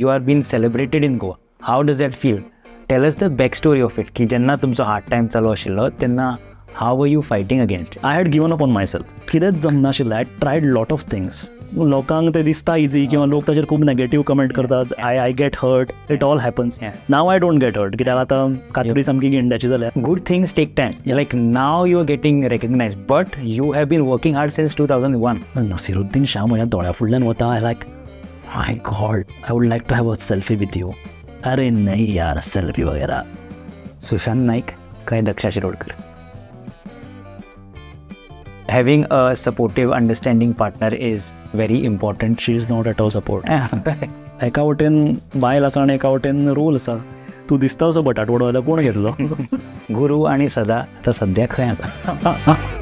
You are been celebrated in Goa how does that feel tell is the back story of it की जेन्ना तुमचो hard time चालू आशिल्लो तेन्ना how are you fighting against I had given up on myself कितेंच जमनाशिल्लें I tried lot of things लोकांक ते दिसता इजी किंवा लोक ताचेर खूप नेगेटिव्ह कमेंट करतात I I get hurt it all happens now I don't get hurt कित्याक आतां कातरी सामकी गिंड्याची जाल्यार good things take time like now you are getting recognise but you have been working hard since two thousand one Naseeruddin Shah म्हज्या दोळ्या फुडल्यान वता like my god I would like to have a selfie with you अरे नाही यार selfie वगैरे सुशांत नाईक काय Daksha Shirodkar having a supportive understanding partner is very important she is not at all support एका वटेन बायल आसा आनी एका वटेन रोल आसा तू दिसता असो बटाटवडो कोण घेतलं गुरु आणि सदा आता सध्या खंय आसा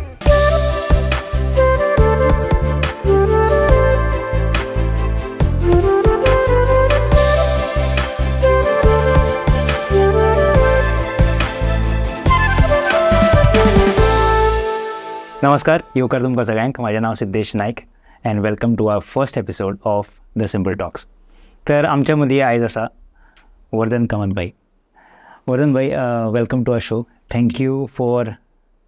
नमस्कार येवकार तुमकां सगळ्यांक माझे नाव Siddhesh Naik and welcome to our first episode of the simple talks तर आमच्या मदीं आयज असा वर्धन भाई वर्धन भाई welcome to our show thank you you for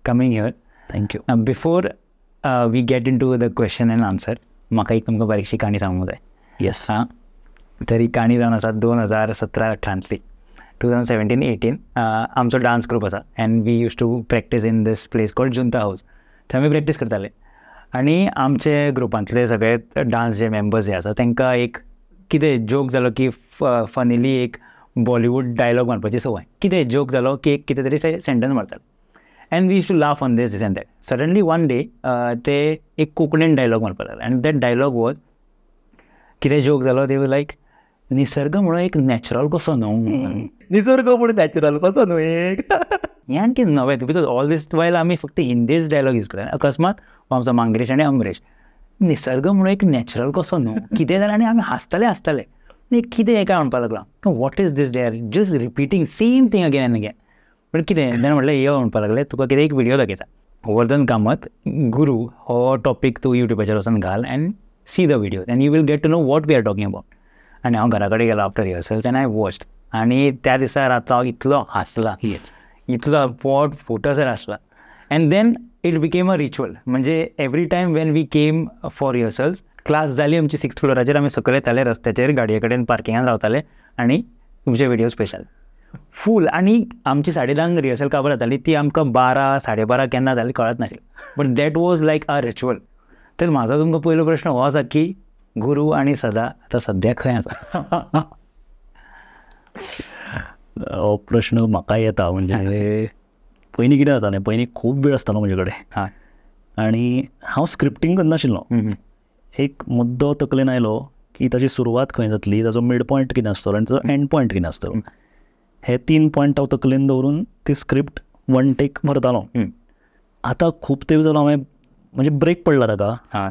coming here thank you before we get into the question and answer म्हाका एक तुमकां बारीकशी काणी सांगूंक जाय येस हां तरी काणी जावन आसा दोन हजार सतरा अठरांतली टू थावजंड सेवेंटीन एटीन आमचो डान्स ग्रूप आसा and we use to practise in this place called Junta House थंय आमी प्रॅक्टीस करताले आनी आमचे ग्रुपांतले सगळे डान्स जे मेंबर्स जे आसा तांकां एक कितें जोक जालो की फनिली एक बॉलिवूड डायलॉग मारपाची सवय कितें जोक जालो की एक कितें तरी सेंटन्स मारतात and we too laugh on this and that suddenly one day ते एक कोंकणीन डायलॉग मारपाक लागले अँड दॅट डायलॉग वॉज कितें जोक जालो दे लायक निसर्ग म्हणून एक नॅचरल कसो न्हू निसर्ग म्हणून नॅचरल कसो न्हू एक हे आणखी नव्हे बिकॉज ऑल दिस वाईल आम्ही फक्त हिंदीच डायलॉग यूज करतो अकस्मात आमचा मांगरेश आणि अमरेश निसर्ग म्हणून एक नॅचरल कसं न्हू किती झालं आणि आमी हसताले हसताले कितें काय म्हणपाक लागलां what is this they're just repeating same thing again and again पण कितें देन म्हणलें यो म्हणपाक लागलें तुका कितें एक व्हिडिओ दाखयता वर्धन कामत गुरु हो टॉपीक तू युट्यूबाचेर वचून घाल and see the video and you will get to know what we are talking about आणि हांव घराकडे कडेन गेलो after rehearsals and I watched आणि त्या दिसा रातचो हांव इतलो हसला इथला पॉट फोटोसर असला and then it became a ritual म्हणजे every time when we came for rehearsals class झाली आमची सिक्स फ्लोराचेर आम्ही सकयल येताले रस्त्याचेर गाडये कडेन पार्किंगान रावताले आणि तुमचे व्हिडिओ स्पेशल फूल आणि आमची साडे धांक रिहर्सल काबर जाताली ती आमकां बारा साडे बारा केन्ना जाली कळत नाशिल्ली but that was like a ritual तर माझा तुमकां पयलो प्रश्न हो आसा की गुरू आणि सदा आतां सध्या खंय आसा हो प्रश्न म्हाका येता म्हणजे पयलीं कितें जातालें पयलीं खूब वेळ आसतालो म्हजे कडेन आनी हांव स्क्रिप्टींग करनाशिल्लो एक मुद्दो तकलेन आयलो की ताची सुरवात खंय जातली ताचो मिड पॉयंट कितें आसतलो आनी ताचो एंड पॉयंट कितें आसतलो हे तीन पॉयंट हांव तकलेन दवरून ती स्क्रिप्ट वन टेक भरतालो आतां खूब ते जालो हांवें म्हणजे ब्रेक पडला ताका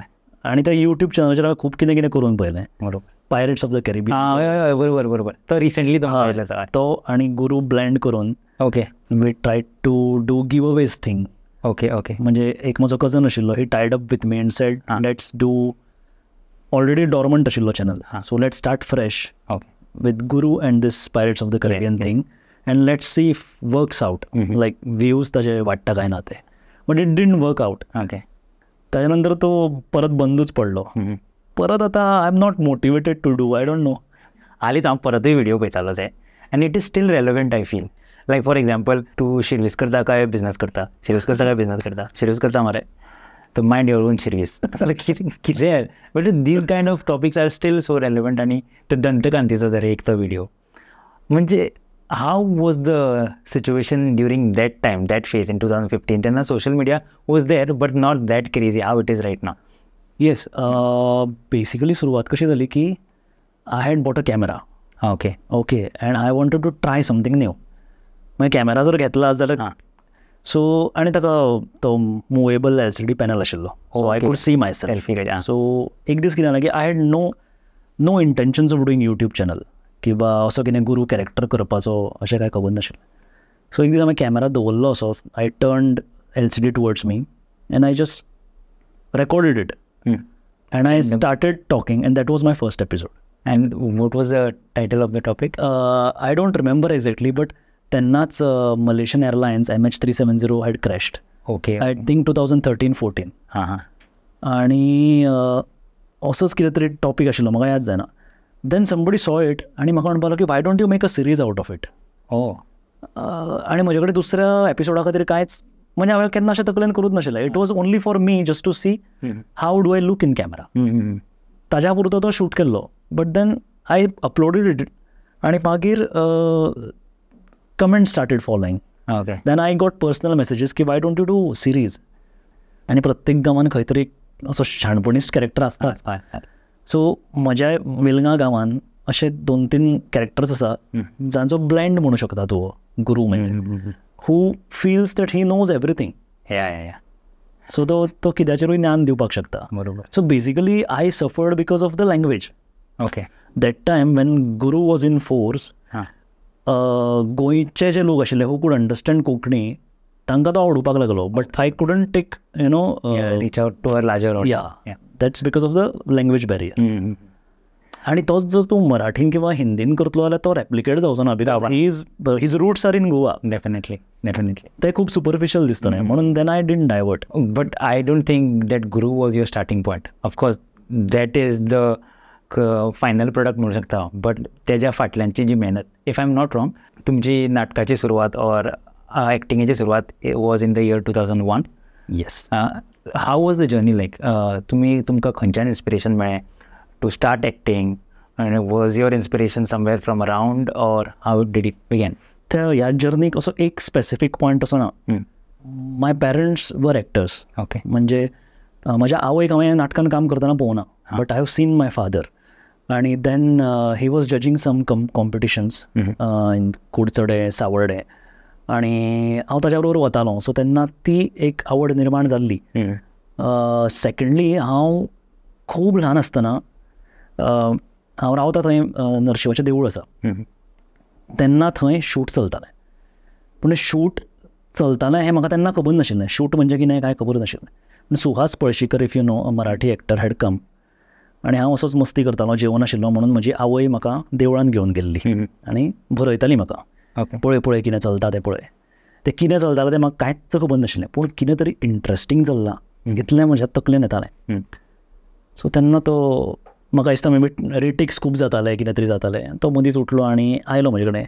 आनी त्या युट्यूब चॅनलाचेर हांवें खूब कितें कितें करून पळयलें बरोबर पायरेट्स ऑफ द कॅरिबियन बरोबर बरोबर तर रिसेंटली तो आणि गुरु ब्लँड करून okay we try to do giveaways thing okay okay म्हणजे एक माझं कजन आशिल्लो he tied up with me said let's do already dormant आशिल्लो channel so let's start fresh okay with Guru and this pirates of the Caribbean thing and let's see if works out like views ताजे वाटता काय ना ते but it didn't work out okay त्याच्यानंतर तो परत बंदूच पडलो mm-hmm. परत आता I am not motivated to do I don't know हालींच हा परतही व्हिडिओ पळयतालो ते and it is still relevant I feel like for example तू शिर्वीस करता काय बिझनेस करता शिर्वीस करता काय बिझनेस करता शिर्वीस करता मरे तर माइंड युअर ओन शिर्वीस कितें but these kind of topics are still so relevant आणि तो दंतकांतीचा जर एक तो व्हिडिओ म्हणजे how was the situation during that time that phase in two thousand fifteen त्यांना social media was there but not that crazy how it is right now yes basically uh, सुरुवात कशी झाली की I had bought a camera हां okay okay and I wanted to try something new मागीर camera जर घेतला जाल्यार so आणि ताका तो movable L C D panel आशिल्लो I could see my selfie so एक दीस कितें जालें की I had no no intentions of doing YouTube channel किंवा असो कितें गुरू कॅरेक्टर करपाचो अशें कांय खबर नाशिल्लें सो एक दीस हांवें कॅमेरा दवरलो असो I turn L C D towards me and I just recorded it Mm. And I started talking, and that was my first episode and what was the title of the topic? Uh, don't remember remember but but Malaysian Airlines M H three seven zero okay I think two thousand thirteen fourteen हां हां आणि uh, असोच कितें तरी topic आशिल्लो म्हाका याद जायना देन समबडी सॉ इट आनी म्हाका म्हणपालो की why don't you make a series out of it हो आनी म्हजे कडेन दुसऱ्या एपिसोडा खातीर कांयच म्हणजे हांवें केन्ना अशें तकलेन करूच नाशिल्लें it was only for me just to see how do I look in camera ताज्या पुरतो तो शूट केल्लो but then I uploaded it आणि मागीर comment started following then I got personal messages की why don't you do series आणि प्रत्येक गावान खंय तरी असो कॅरेक्टर आसता सो म्हज्या वेलगां गांवान असे दोन तीन कॅरेक्टर्स असा जांचो ब्लँड म्हणू शकता तूं गुरु म्हणजे who feels that he knows everything या सो तो तो किद्याचेरूय ज्ञान दिवपाक शकता बरोबर so basically I suffered because of the language okay that time when Guru was in force गोंयचे जे लोक आशिल्ले हू कूड अंडरस्टँड कोंकणी तांकां तो आवडूपाक लागलो but I couldn't take you know reach out to uh larger या that's because of the language barrier आणि तोच जर तू मराठीन किंवा हिंदीन करतो जाल्यार तो रेप्लिकेट जाऊचो ना because his his roots are in Goa definitely definitely ते खूप सुपरफिशियल नाही mm. म्हणून then I didn't divert but I don't think that Guru was your starting point of course that is the final product म्हणू शकता बट त्याच्या फाटल्यांची जी मेहनत if I am not wrong तुमची नाटकाची सुरवात ऑर एक्टिंगेची सुरवात was in the year two thousand one yes how was the journey like तुम्ही तुमकां खंयच्यान इन्स्पिरेशन मेळ्ळें to start acting? And was your inspiration somewhere from around, or how did it begin? त्या ह्या जर्नीक असो एक स्पेसिफीक पॉयंट असो ना my parents were actors okay म्हणजे माझ्या आवयक हांवें नाटकान काम करतना पळोवना but I have seen my father आणि then he was judging some com competitions Kudchade Sanvordem आणि हांव ताज्या बरोबर वतालो सो तेन्ना ती एक आवड निर्माण झाली सेकंडली हांव खूप लहान आसतना हांव रावता थंय नरशिंवाचें देवूळ आसा तेन्ना थंय शूट चलतालें पूण शूट चलतालें हें म्हाका तेन्ना खबर नाशिल्लें शूट म्हणजे कितें कांय खबर नाशिल्लें पूण Suhas Palshikar if you know Marathi actor had come आनी हांव असोच मस्ती करतालो जेवण आशिल्लो म्हणून म्हजी आवय म्हाका देवळान घेवन गेल्ली आनी भरयताली म्हाका पळय पळय कितें चलता तें पळय तें कितें चलतालें तें म्हाका कांयच खबर नाशिल्लें पूण कितें तरी इंट्रस्टींग चल्लां इतलें म्हज्या तकलेन येतालें सो तेन्ना तो म्हाका दिसता मे बी रेटिक्स खूब जाताले कितें तरी जातालें तो मदींच उठलो आणि आयलो म्हजे कडेन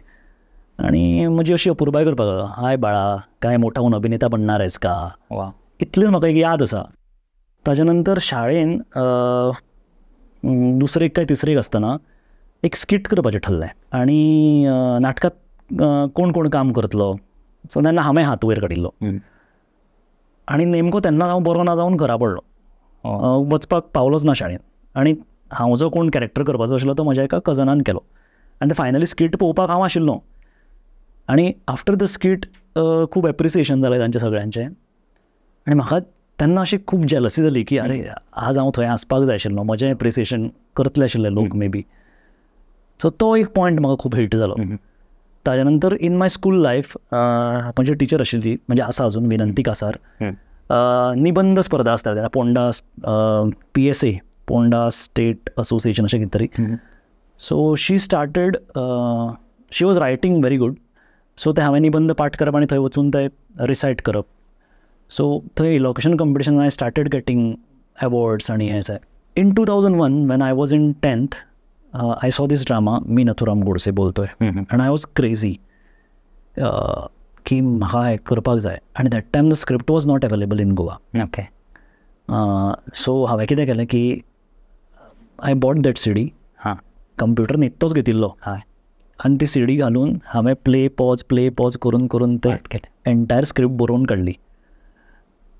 आनी अशी अपुरबाय करपाक हाय बाळा काय मोठा होऊन अभिनेता बनणार आहेस का वा इतलेंच म्हाका एक याद असा ताज्या नंतर शाळेन दुसरे काय तिसरेक असताना एक स्किट करपाचें ठरलें आणि नाटकात कोण कोण काम करतलो सो त्यांना हांवें हात वयर काडिल्लो आणि नेमको त्यांना हांव बरो ना जावन घरा पडलो वचपाक पावलोच ना शाळेन आणि हांव जो कोण कॅरेक्टर करपाचो आशिल्लो तो म्हज्या एका कजनान केलो आनी फायनली स्किट पळोवपाक हांव आशिल्लो आनी आफ्टर द स्किट खूब एप्रिसिएशन जालें तांचे सगळ्यांचें आनी म्हाका तेन्ना अशी खूब जेलसी जाली की अरे आज हांव थंय आसपाक जाय आशिल्लो म्हजें एप्रिसिएशन करतले आशिल्ले लोक मे बी सो तो एक पॉयंट म्हाका खूब हिट जालो ताज्या नंतर इन माय स्कूल लायफ म्हणजे टिचर आशिल्ली म्हणजे आसा अजून विनंती कासार निबंध स्पर्धा आसता Ponda P S A Ponda state association असे कितें so she started she was writing very good so ते हांवें निबंध पाठ करप आनी थंय वचून ते रिसायट करप सो थंय location competition I started getting awards आनी हें जाय in two thousand one when I was in tenth I saw this drama मी नथुराम गोडसे बोलतोय अँड आय वॉज क्रेझी की म्हाका हें करपाक जाय आनी that time the script was not available in Goa okay so हांवें कितें केलें की I bought that C D हां कम्प्युटर नित्तोच घेतिल्लो आणि ती सी डी घालून हांवें प्ले पॉज प्ले पॉज करून करून ते एन्टायर स्क्रिप्ट बरोवन काडली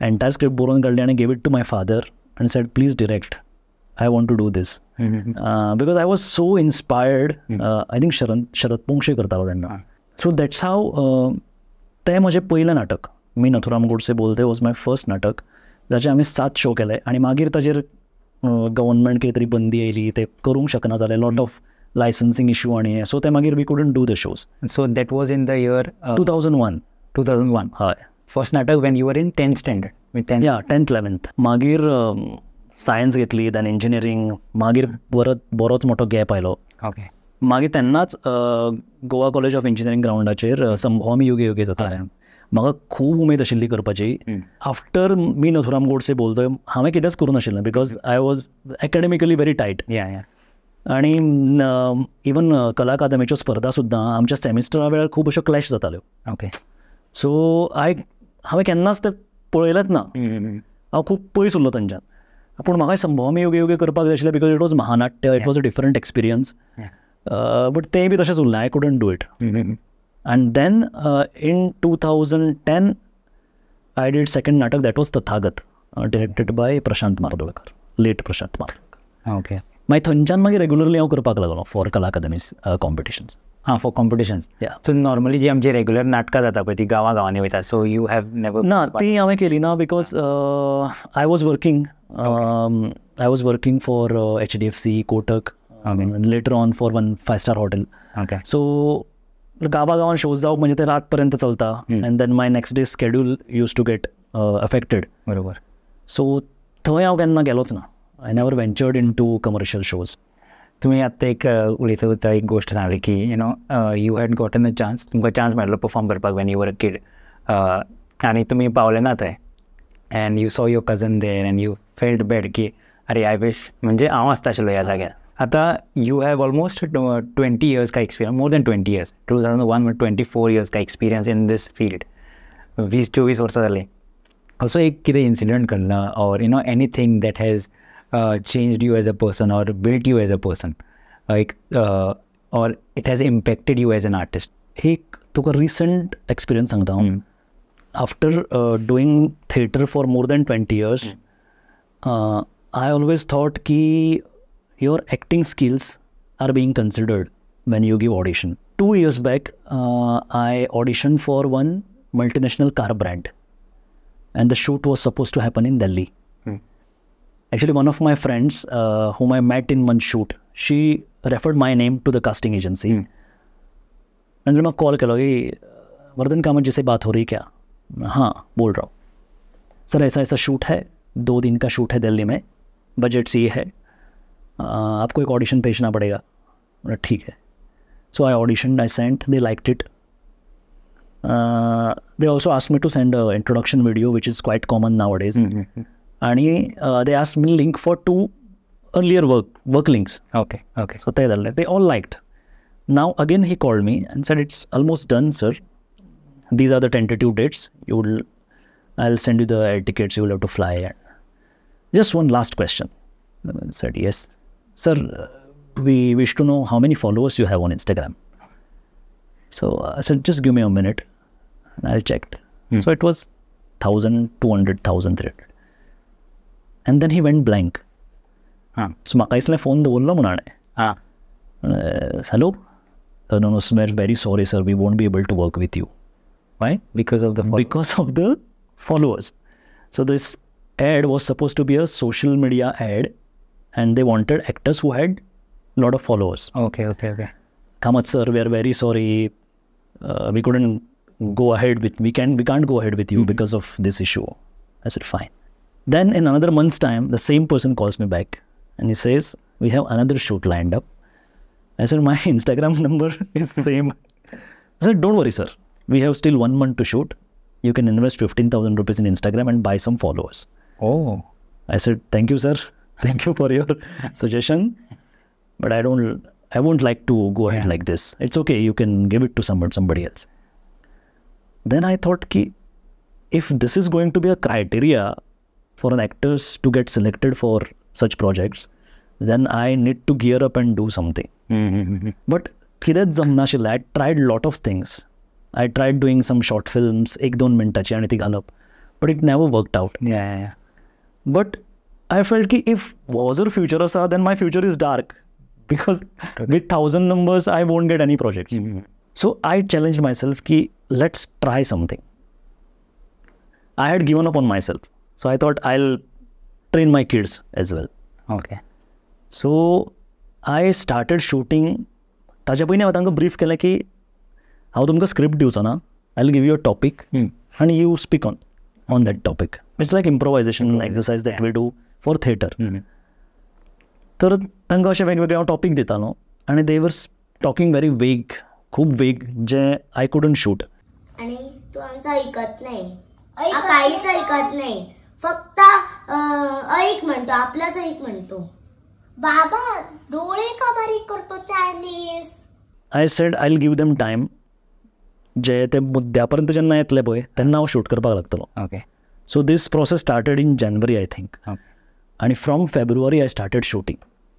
एन्टायर स्क्रिप्ट बरोवन काडली आणि gave it to my father आनी said please direct I want to do this because I was so inspired I think Sharad Sharad Pongshe करतालो त्यांना सो दॅट्स हाव ते म्हजें पहिलं नाटक मी नथुराम गोडसे बोलते वॉज माय फर्स्ट नाटक ज्याचे आम्ही सात शो केले आणि मागीर ताजेर गव्हर्नमेंट कितें तरी बंदी आयली ते करूंक शकना झाले लॉट ऑफ लायसन्सिंग इश्यू आणि सो ते uh, मागीर we couldn't do the shows so that was in the year two thousand one two thousand one हय फर्स्ट नाटक when you're in tenth standard या टेन्थ इलेवन्थ मागीर science घेतली then engineering मागीर परत बरोच मोठो गॅप आयलो ओके मागीर तेन्नाच गोवा कॉलेज ऑफ इंजिनियरींग ग्रावंडाचेर संभोम योग्य योग्य जाता म्हाका खूब उमेद आशिल्ली करपाची आफ्टर मी नथुराम गोडसे बोलतोय हांवें कितेंच करूं नाशिल्लें because I was academically very tight आणि इवन कला अकादमीच्यो स्पर्धा सुद्दां आमच्या सेमिस्टरा वेळार खूब अश्यो क्लॅश जाताल्यो ओके सो आय हांवें केन्नाच तें पळयलेंच ना हांव खूब पयस उरलो तांच्यान पूण म्हाका संभव आमी योग्य योग्य करपाक जाय आशिल्लें बिकॉज इट वॉज महानाट्य it was a different experience but तेंय बी तशेंच उरलें I couldn't do it and then uh, in 2010 i did second natak that was the Thagat, uh, directed by prashant mardulkar late prashant mardulkar okay my regularly for kala academies uh, ah, for competitions हां competitions? Competitions so normally जी आमची regular नाटकां जाता पळय ती गांवां गांवांनी वयता सो यू हॅव नेवर ना ती हांवें केली ना because I was working. I was working for H D F C Kotak later on for one five star hotel so गावागावात शोज जाऊ म्हणजे ते रातपर्यंत चलता and then my next day schedule used to get affected बरोबर so थंय हांव केन्ना गेलोच ना I never ventured into commercial shows तुम्ही आत्ता एक उलयता uh, उलयता एक गोष्ट सांगली की you know you had gotten a chance तुमकां चान्स मेळ्ळो पफॉर्म करपाक वेन वर अ किड आनी तुमी पावले ना थंय and you saw your cousin there and you felt bad की अरे आय विश म्हणजे हांव आसता आशिल्लो ह्या जाग्यार आता you have almost twenty years का experience more than twenty years two thousand one twenty four years का एक्सपिरियन्स इन दिस फील्ड वीस चोवीस वर्सां झाले असं एक कितें इन्सिडंट घडला or you know anything that has change you as a person or built you as a person एक or it has impacted you as an artist एक तुका रिसंट एक्सपिरियन्स सांगता हांव after doing theatre for more than twenty years I always thought की your acting skills are being considered when you give audition. Two years back, uh, I auditioned for one multinational car brand, and the shoot was supposed to happen in Delhi. Hmm. Actually, one of my friends, uh, whom I met in one shoot, she referred my name to the casting agency. Hmm. And then I call कि वर्धन कामत जैसे बात हो रही क्या हाँ बोल रहा हूँ सर ऐसा ऐसा शूट है दो दिन का शूट है दिल्ली में बजट ये है आपको एक ऑडिशन भेजना पड़ेगा बोला ठीक है so I audition I sent they like it they also ask me to send introduction video which is quite common nowadays आणि they ask me link for to earlier work work links okay okay so ते they all like now again he call me and said it's almost done sir these are the tentative dates you will I will send you the tickets you will have to fly just one last question said yes Sir, we wish to know how many followers you have on Instagram. So I uh, said, Just give me a minute. And I checked. Hmm. So it was 1,000, 200, 1,300. And then he went blank. Huh. So Makaisle phone the Ulla Munane. Huh. hello? Uh, no, no, sir, very sorry, sir. We won't be able to work with you. Why? Because of the because of the followers. So this ad was supposed to be a social media ad and they wanted actors who had a lot of followers. Okay, okay, okay. Kamath sir, we are very sorry. Uh, we couldn't go ahead with we can we can't go ahead with you mm -hmm. because of this issue. I said fine. Then in another month's time, the same person calls me back and he says we have another shoot lined up. I said my Instagram number is same. I said don't worry, sir. We have still one month to shoot. You can invest fifteen thousand rupees in Instagram and buy some followers. Oh. I said thank you, sir. Thank you for your suggestion, but I don't. I won't like to go ahead like this. It's okay. You can give it to someone, somebody else. Then I thought, ki, if this is going to be a criteria for an actors to get selected for such projects, then I need to gear up and do something. Mm-hmm. But hmm But कितेंच जमना tried lot of things. I tried doing some short films, ek don एक दोन anything आनी it घालप but it never Yeah, yeah, but. I feel की if was our future असा then my future is dark because with thousand numbers I won't get any project so I challenge myself की let's try something I had given up on myself so I thought I train my kids as well okay so I started shooting ताच्या पयलीं हांवें तांकां brief केलें की हांव तुमकां script दिवचो ना I give you a topic आनी you speak on on that topic it's like improvisation exercise that we do for theatre तर तांकां अशें वेगवेगळे हांव टॉपीक दितालो आनी दे वर टॉकिंग वेरी वेग खूब वेग जे आय कुडंट शूट आणि तू आमचं ऐकत नाही काहीच ऐकत नाही फक्त ऐक म्हणतो आपलाच ऐक म्हणतो बाबा डोळे का बारीक करतो Chinese I said I give them time जे ते मुद्द्यापर्यंत जेन्ना येतले पळय तेन्ना हांव शूट करपाक लागतलो okay so this process started in January I think आणि from February I started shooting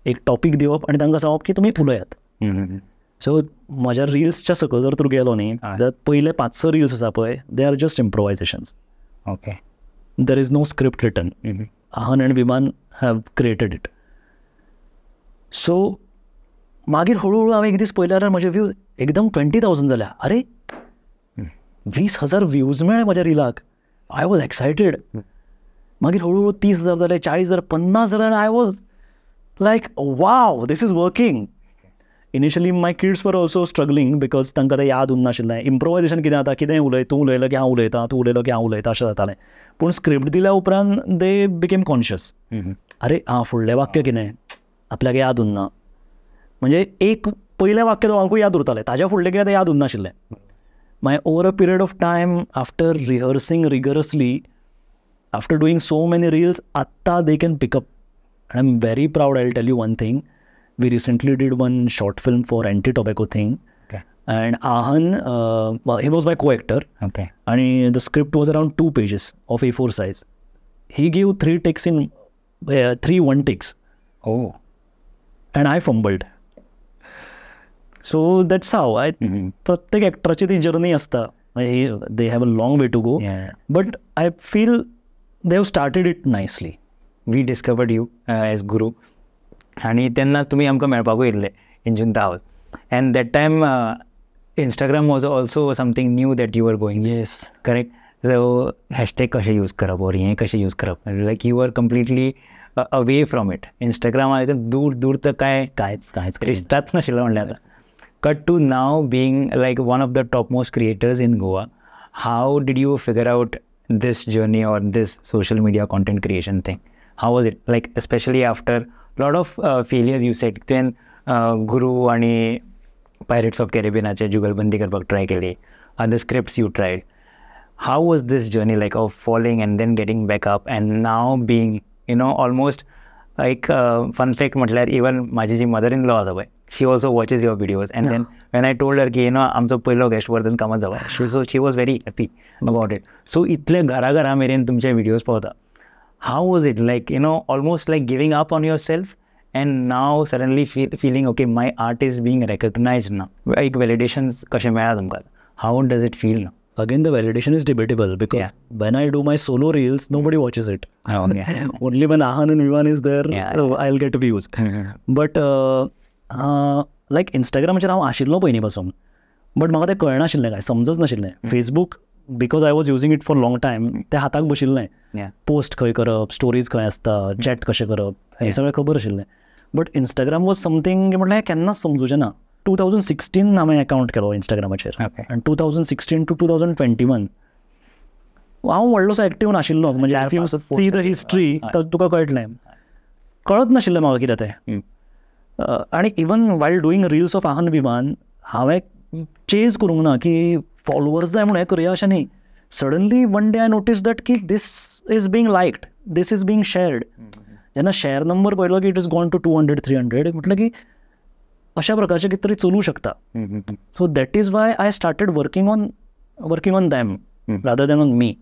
एक टॉपिक दिवप आणि तांकां सांगप की तुम्ही उलयात सो माझ्या रिल्सच्या सकल जर तूं गेलो न्ही जाल्यार पयले पांच स रिल्स आसा पळय they are just improvisation okay there is no script written Ahan and Viman have created it so मागीर हळूहळू हांवें एक दीस पळयल्यार म्हजे व्यूज एकदम ट्वेंटी थावजंड जाल्या अरे वीस हजार व्यूज मेळ्ळे म्हज्या रिलाक आय वॉज एक्सायटेड मागीर हळूहळू तीस हजार झाले चाळीस हजार पन्नास हजार I was like wow this is working initially my kids were also struggling because तांकां तें याद उरना आशिल्लें इम्प्रोवायजेशन कितें जाता कितें उलय तूं उलयलो की हांव उलयता तूं उलयलो की हांव उलयता अशें जातालें पूण स्क्रिप्ट दिल्या उपरांत दे बिकेम कॉन्शियस अरे आं फुडलें वाक्य कितें आपल्याक याद उरना म्हणजे एक पयलें वाक्य दोगांकूय याद उरतालें ताज्या फुडलें कितें तें याद उरनाशिल्लें मागीर over a period of time after rehearsing rigorously after doing so many reels, atta they can pick up. And I'm very proud. I'll tell you one thing. We recently did one short film for anti-tobacco thing. Okay. And Ahan, uh, well, he was my co-actor. Okay. And the script was around two pages of A4 size. He gave three takes in, uh, three one takes. Oh. And I fumbled. So that's how I. Mm-hmm. प्रत्येक ॲक्टराची ती journey असता हे they have a long way to go But I feel they've started it nicely. We discovered you uh, as guru. आणि तेन्ना तुमी आमकां मेळपाकूय येयल्ले इंजीन दावल and that time Instagram was also something new that you are going yes correct so hashtag कशें use करप ऑर हें कशें यूज करप like you are completely away from it इंस्टाग्रामा दूर दूर तर काय कांयच कांयच इश्टाच नाशिल्लो म्हणल्यार cut to now being like one of the top most creators in Goa how did you figure out this journey or this social media content creation thing? How was it? Like, especially after a lot of uh, failures, you said when uh, Guru and Pirates of Caribbean, Jugal Bandi try Kelly, and the scripts you tried. How was this journey like of falling and then getting back up and now being, you know, almost like uh, fun fact, even Majiji's mother in law, is over. she also watches your videos and then when I told her ki you know आमचो पहिलो guest Vardhan Kamat जावा she so she was very happy So it so इतले घरा घरा मेरेन तुमचे videos पावता how was it like you know almost like giving up on yourself and now suddenly feeling okay my art is being recognized now like validations कशें मेळ्ळा तुमकां how does it feel again the validation is debatable because when I do my solo reels, nobody watches it. Only when Ahan and Vivan is there, I'll get views. but uh, uh लायक इंस्टाग्रामाचेर हांव आशिल्लो पयलीं पासून but म्हाका तें कळनाशिल्लें काय समजच नाशिल्लें Facebook because I was using it for long time तें हाताक बशिल्लें पोस्ट खंय करप स्टोरीज खंय आसता चॅट कशें करप हें सगळें खबर आशिल्लें बट इंस्टाग्राम वॉज समथींग म्हटल्यार हें केन्नाच समजुचें ना टू थावजंड सिक्स्टीन हांवें अकाउंट केलो इंस्टाग्रामाचेर आनी two thousand sixteen to two thousand twenty one हांव व्हडलोसो एक्टीव नाशिल्लो म्हणजे हिस्ट्री तुका कळटलें कळत नाशिल्लें म्हाका कितें तें आणि even while doing reels of Ahan Viman हांवें चेज करूंक ना की फॉलोवर्स जाय म्हणून हें करया अशें न्ही suddenly one day I notice that की this is being liked this is being shared जेन्ना शेअर नंबर पळयलो की it is gone to two hundred three hundred म्हटलं की अशा प्रकारचे कितें तरी चलू शकता so that is why I started working on working on them rather than on me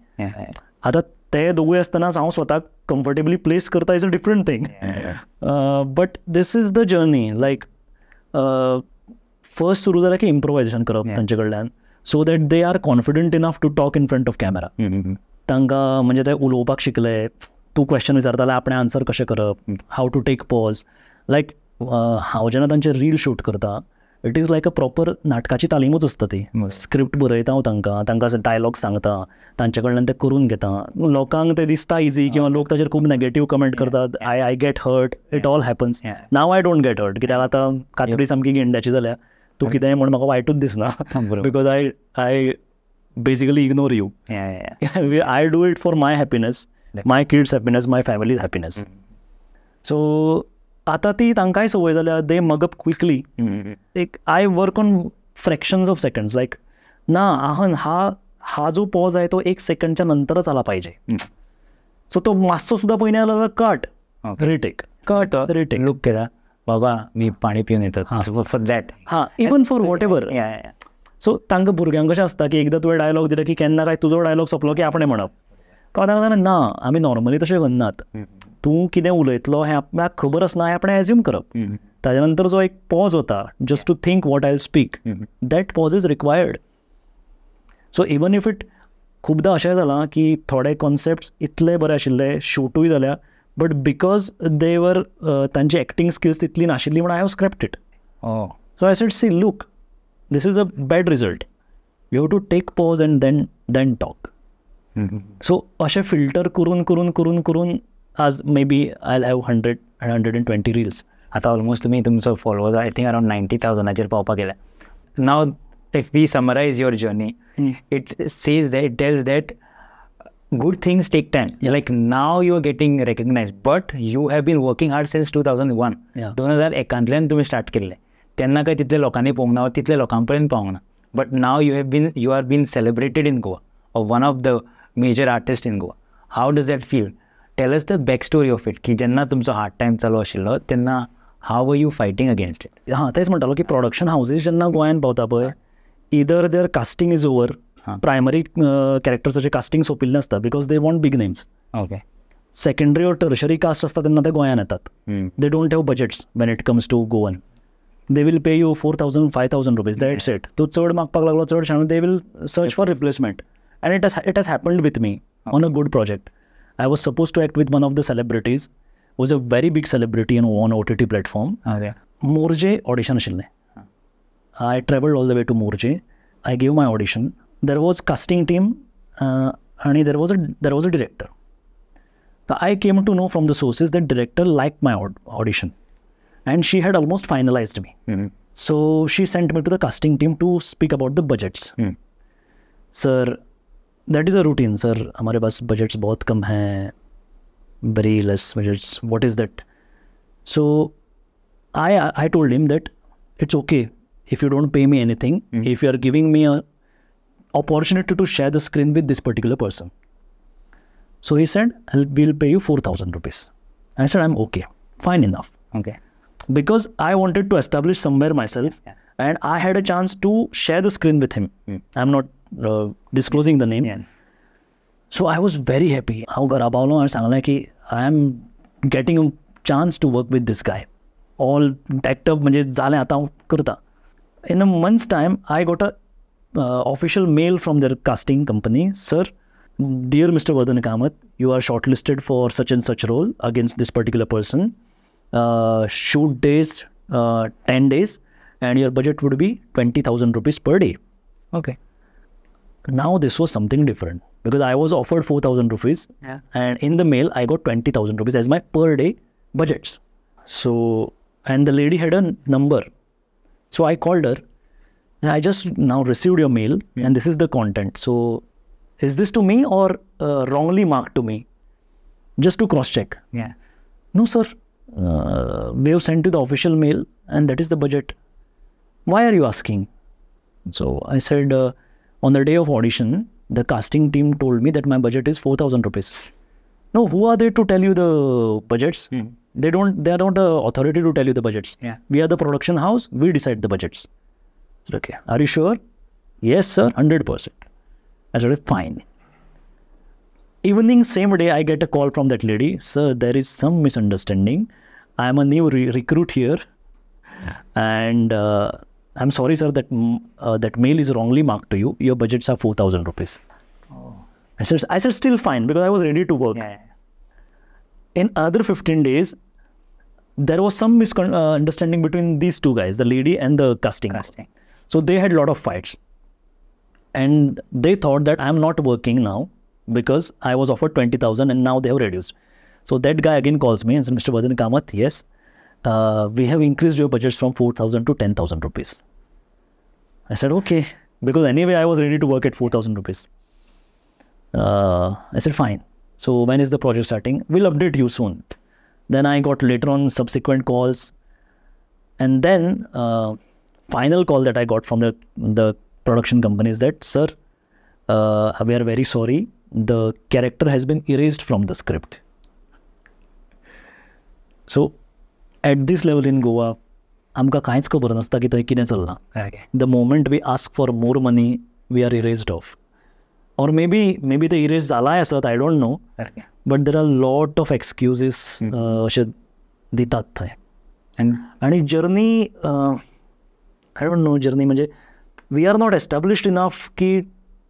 आतां ते दोघे असतानाच हांव स्वताक कम्फर्टेबली प्लेस करता is a different thing but this is the journey like first सुरू झालं की इम्प्रोवायजेशन करप तांचे कडल्यान so that they are confident enough to talk in front of camera तांकां म्हणजे ते उलोवपाक शिकले तूं क्वेश्चन विचारता जाल्यार आपणें आन्सर कशें करप how to take pause like हांव जेन्ना तांचे रील शूट करता it is like a proper नाटकाची तालीमूच आसता ती स्क्रिप्ट बरयता हांव हो तांकां तांकां डायलॉग सांगता तांचे कडल्यान ते करून घेता लोकांक ते दिसता इजी किंवा लोक ताचेर खूब नेगेटीव कमेंट करतात I I get hurt it all happens now I don't get hurt कित्याक आतां कातडी सामकी गेंड्याची जाल्या तूं कितेंय म्हूण म्हाका वायटूच दिसना because I I basically ignore you I do it for my happiness my kids happiness my family's happiness so आता ती तांकांय संवय जाल्या दे मगप क्विकली एक I work on fraction of seconds like ना आहन हा हा जो पॉज आहे तो एक सेकंडच्या नंतरच आला पाहिजे सो तो मास्सो सुद्धा पहिले आला cut retake cut retake look केला बाबा मी पाणी पिऊन येतो फॉर दॅट हां even for whatever so तांकां भुरग्यांक कशें आसता की एकदां तुवें डायलॉग दिलो की केन्ना काय तुजो डायलॉग सोंपलो की आपणें म्हणप कोणाक ना आमी नॉर्मली तशें करनात तूं कितें उलयतलो हें आपल्याक खबर आसना हें आपणें एज्युम करप ताज्या नंतर जो एक पॉज होता just to think what I speak that pause is required so even if it खुबदां अशें जालां की थोडे कॉन्सेप्ट इतले बरे आशिल्ले शूटूय जाल्या बट बिकॉज दे वर तांची एक्टींग स्किल्स तितली नाशिल्ली म्हण I have script it so I said see look this is a bad result you have to take pause and then then talk so अशें फिल्टर करून करून करून करून as maybe I'll have 100 and 120 reels. आता almost मी तुमचं follower I think around ninety थावजंडाचेर पावपाक गेल्या now if we summarise your journey it says that it tells that good things take time like now you are getting recognise but you have been working hard since two thousand one दोन हजार एकांतल्यान तुमी start केल्लें तेन्ना काय तितले लोकांनी पळोवंक ना तितले लोकां पर्यंत पावंक ना but now you have been you are been celebrated in Goa or one of the major artist in Goa how does that feel tells the back story of it की जेन्ना तुमचो हार्ड टाईम चालू आशिल्लो तेन्ना हाव were you fighting against it हां तेच म्हणटालो की प्रोडक्शन हाऊसेस जेन्ना गोयात पावता पळय either their casting is over primary कॅरेक्टर्सचे कास्टिंग सोंपिल्लें आसता because they want big names okay secondary or tertiary cast आसता तेन्ना ते गोयात येतात they don't have budgets when it comes to Goan they will pay you four thousand five thousand rupees that said तो चढ मागपाक लागलो चढ शाणून they will search for replacement and it it has happened with me on a good project I was supposed to act with one of the celebrities was a very big celebrity in one OTT platform. Oh, yeah. Morje audition chilne. I traveled all the way to Morje. I gave my audition. There was casting team uh, and there was a there was a director. I came to know from the sources that director liked my aud audition and she had almost finalized me. Mm -hmm. So she sent me to the casting team to speak about the budgets. Mm. Sir, that is a routine, sir, हमारे पास budgets बहुत कम हैं less budgets, what is that so, I i told him that its okay if you don't pay me anything if you are giving me an opportunity to share the screen with this particular person so he said will pay you 4000 rupees i said i'm okay fine enough okay because i wanted to establish somewhere myself and i had a chance to share the screen with him I i'm not disclosing the name so I was very happy हांव घरा आणि हांवें सांगलें की I am getting a chance to work with this guy all डॅक्टअप म्हणजे जालें आतां हांव करतां in a months time I got a official mail from their casting company sir dear mister Vardhan Kamat you are short for such and such role against this particular person shoot days ten days and your budget would be twenty thousand rupees per day okay Now this was something different because I was offered 4,000 rupees yeah. and in the mail I got 20,000 rupees as my per day budgets. So, and the lady had a number. So I called her and I just now received your mail yeah. and this is the content. So is this to me or uh, wrongly marked to me? Just to cross check. Yeah. No, sir. Uh, we have sent to the official mail and that is the budget. Why are you asking? So I said, uh, on the day of audition, the casting team told me that my budget is 4,000 rupees. No, who are they to tell you the budgets? Hmm. They don't. They are not the authority to tell you the budgets. Yeah. We are the production house. We decide the budgets. Okay. Are you sure? Yes, sir. Hundred percent. I said, fine. Evening, same day, I get a call from that lady. Sir, there is some misunderstanding. I am a new re recruit here, and uh, I'm sorry, sir, that uh, that mail is wrongly marked to you. Your budgets are 4,000 rupees. Oh. I, said, I said, still fine because I was ready to work. Yeah. In other 15 days, there was some misunderstanding uh, between these two guys, the lady and the casting. casting. So they had a lot of fights. And they thought that I'm not working now because I was offered 20,000 and now they have reduced. So that guy again calls me and says, Mr. Vadan Kamath, yes, uh, we have increased your budgets from 4,000 to 10,000 rupees. I said, okay, because anyway, I was ready to work at 4,000 rupees. Uh, I said, fine. So when is the project starting? We'll update you soon. Then I got later on subsequent calls. And then uh, final call that I got from the, the production company is that, sir, uh, we are very sorry. The character has been erased from the script. So at this level in Goa आमकां कांयच खबर नासता की थंय कितें चल्लां the moment we ask for more money we are erased off or may be may be ते erase जालाय आसत I don't know but there are lot of excuses अशे दितात थंय आनी journey I don't know journey म्हणजे we are not established enough की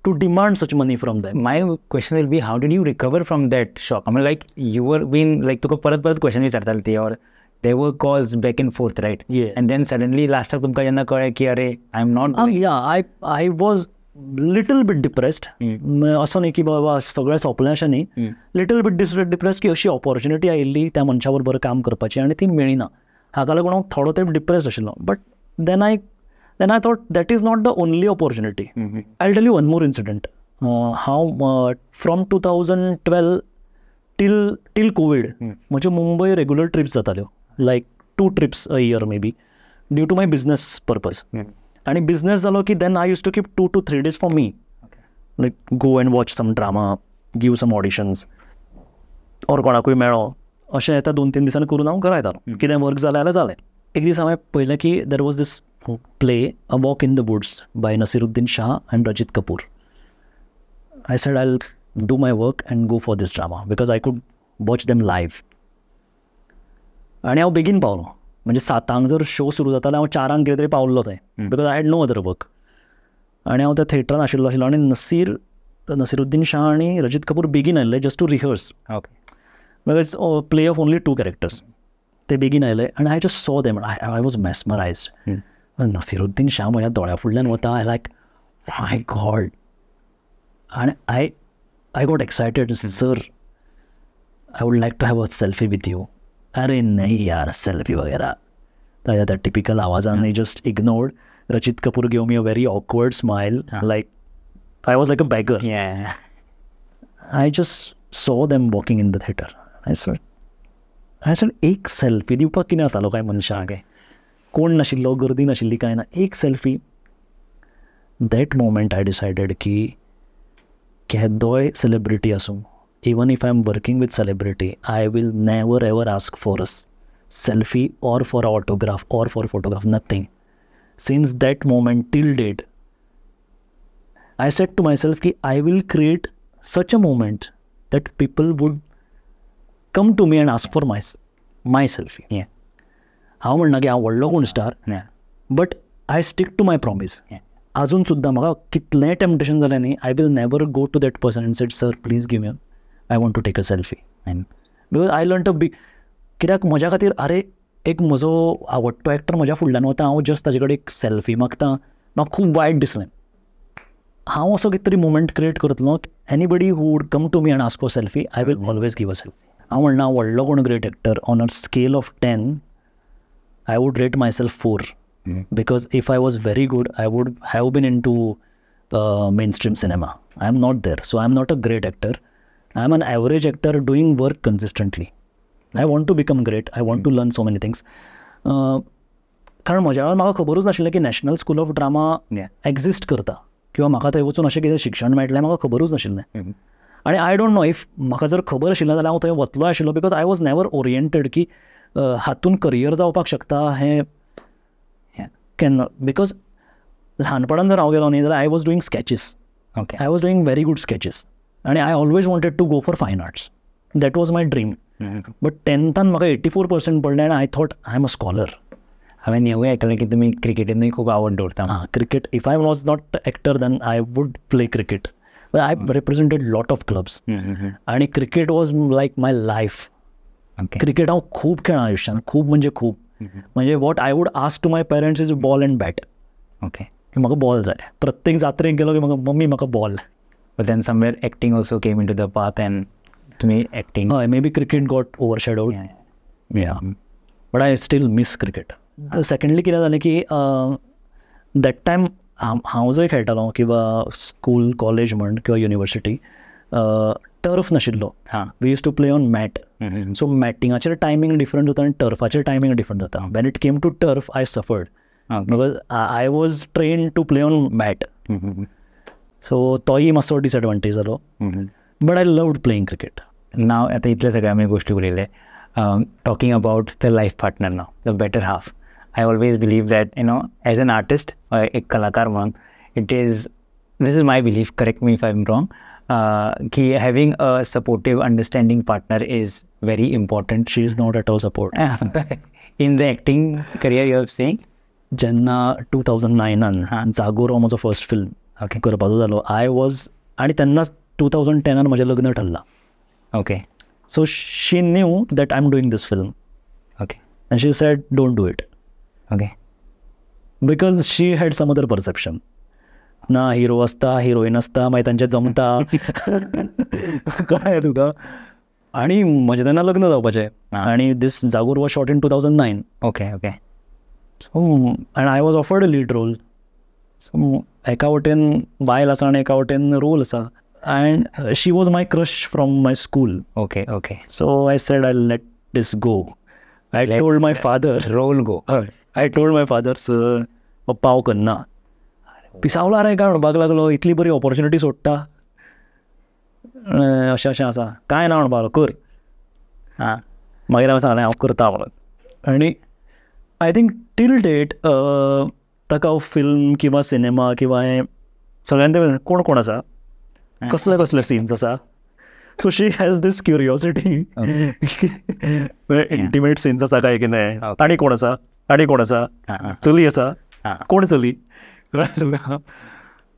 to demand such money from that my question will be how did you recover from that shock like like your been like तुका परत परत question विचारताले ती or they were calls back and fourth right Yes. Then suddenly suddenly तुमकां जेन्ना कळ्ळें की अरे आय एम नॉट या I I was little bit depressed असो न्ही की बाबा सगळें सोंपलें अशें न्ही लिटल बीट डिप्रेस की अशी ऑपॉर्च्युनिटी आयिल्ली त्या मनशा बरोबर काम करपाची आनी ती मेळिना हाका लागून हांव थोडो तेंप डिप्रेस आशिल्लो but then I then I thought that is not the only opportunity I tell you one more incident हांव from two thousand twelve till till covid म्हज्यो मुंबय रेगुलर ट्रिप्स जाताल्यो like two trips a year maybe due to my business purpose. Yeah. And business zalo ki then I used to keep two to three days for me. Okay. Like go and watch some drama, give some auditions. और कोणाकूय मेळो अशें येता दोन तीन दिसान करून हांव घरा येतालो mm. कितें वर्क जालें जाल्यार जालें एक दीस हांवें पयलें की there was this play a walk in the woods by Naseeruddin Shah and Rajit Kapoor I said I do my work and go for this drama because I could watch them live आणि हांव बेगीन पावलो म्हणजे सातांक जर शो सुरू जाता जाल्यार हांव चारांक कितें तरी पावल्लो थंय because I had no other work आणि हांव त्या थिएटरान आशिल्लो आशिल्लो आणि नसीर नसिरुद्दीन शाह आणि रजित कपूर बेगीन आयिल्ले just to rehearse okay because play of only two characters ते बेगीन आयले आणि I just saw them I I was mesmerise Naseeruddin Shah म्हज्या दोळ्या फुडल्यान वता आय लायक माय गॉड आणि I I got excited sir I would like to have a selfie with you अरे नाही यार सेल्फी वगैरे तर त्या टिपिकल आवाजाने just ignored Rajit Kapoor give me a very awkward smile like I was like a beggar I just saw them walking in the theatre I sir hi sir एक selfie दिवपाक किती जातालो काय गे कोण नाशिल्लो गर्दी नाशिल्ली काय ना एक selfie that moment I decided की केदोय सेलिब्रिटी आसूं even if I'm working with celebrity, I will never ever ask for a selfie or for autograph or for photograph, nothing. Since that moment till date, I said to myself that I will create such a moment that people would come to me and ask for my, my selfie. Yeah. हांव म्हणना की हांव व्हडलो कोण star but I stick to my promise आजून सुद्दां म्हाका कितलें टेम्पटेशन जालें न्ही I will never go to that person and said sir please give me I want to take a selfie and because I learn to beg कित्याक म्हज्या खातीर अरे एक म्हजो आवडटो एक्टर म्हज्या फुडल्यान वता हांव जस्ट ताजे कडेन एक सेल्फी मागता म्हाका खूब वायट दिसलें हांव असो कितें तरी मुमेंट क्रिएट करतलो anybody who would come to me and ask for selfie I will always give a selfie हांव म्हणना व्हडलो कोण great actor on a scale of ten I would rate myself four because if I was very good I would have been into mainstream cinema I am not there so I am not a great actor I am an average actor doing work consistently I want to become great I want to learn so many things कारण म्हज्या वेळार म्हाका खबरूच नाशिल्लें की national school of drama exist करता किंवा म्हाका थंय वचून अशें कितें शिक्षण मेळटलें म्हाका खबरूच नाशिल्लें आनी आय डोंट नो इफ म्हाका जर खबर आशिल्लें जाल्यार हांव थंय वतलो आशिल्लो because I was never oriented की हातून करियर जावपाक शकता हें कॅन बिकॉज ल्हानपणान जर हांव गेलो न्ही जाल्यार I was doing sketches okay I was doing very good sketches आणि I always wanted to go for fine arts that was my dream but टेंथान म्हाका एटी फोर पर्संट पडले आनी I thought I am a scholar हांवें हेंवूय आयकलें की तुमी क्रिकेटीनूय खूब आवड दवरता हां cricket if I was not actor then I would play cricket I represented lot of clubs आनी cricket was like my life cricket हांव खूब खेळा आयुश्यान खूब म्हणजे खूब म्हणजे what I would ask to my parents is ball and bat okay म्हाका बॉल जाय प्रत्येक जात्रेक गेलो की म्हाका मम्मी म्हाका ball But then somewhere acting also came into the path and to me acting. Oh, maybe cricket got overshadowed. Yeah. yeah. But I still miss cricket. Secondly कितें जालें की दॅट टायम हांव जंय खेळटालो किंवा स्कूल कॉलेज म्हण किंवा university turf नाशिल्लो we use to play on mat so मॅटिंगाचेर टायमींग डिफरंट जाता आनी टर्फाचेर टायमींग डिफरंट जाता when it came to turf I suffered because I was train to play on mat so तोय मातसो डिसएडवांटेज जालो but I loved playing cricket नाव आतां इतले सगळे am going to talking um, about the life partner नाव the better half I always believe that you know as an artist एक कलाकार म्हणून it is this is my belief, correct me if I'm wrong, uh, having a supportive, understanding partner is very important. She is not at all supportive. In the acting career, you are saying. Janna 2009, and Zagor was the first film. Okay करपाचो जालो I was आणि त्यांना two thousand टेनान म्हजें लग्न ठरला okay so she knew that I am doing this film okay and she said don't do it okay because she had some other perception ना hero असता heroine असता मागीर त्यांच्या जमता काय तुका आणि म्हजें त्यांना लग्न जावपाचें आणि this Jagor was shot in two thousand nine okay okay so and I was offered a lead role so एका वटेन बायल आसा आनी एका वटेन रोल आसा and she was my crush from my school okay okay so I said I let this go I told my father role go हय I told my father sir पप्पा हांव हो, करना पिसावला रे काय म्हणपाक लागलो इतली बरी ऑपॉर्च्युनिटी सोडटा अशें अशें आसा कांय ना म्हणपाक कर आं मागीर हांवें सांगलें हांव करता म्हणून आनी आय थिंक टील डेट ताका हांव फिल्म किंवां सिनेमा किंवां हें सगळ्यांत कोण कोण आसा कसले कसले सिन्स आसा so she has this curiosity intimate scenes आसा काय कितें आनी कोण आसा आनी कोण आसा चली आसा कोण चली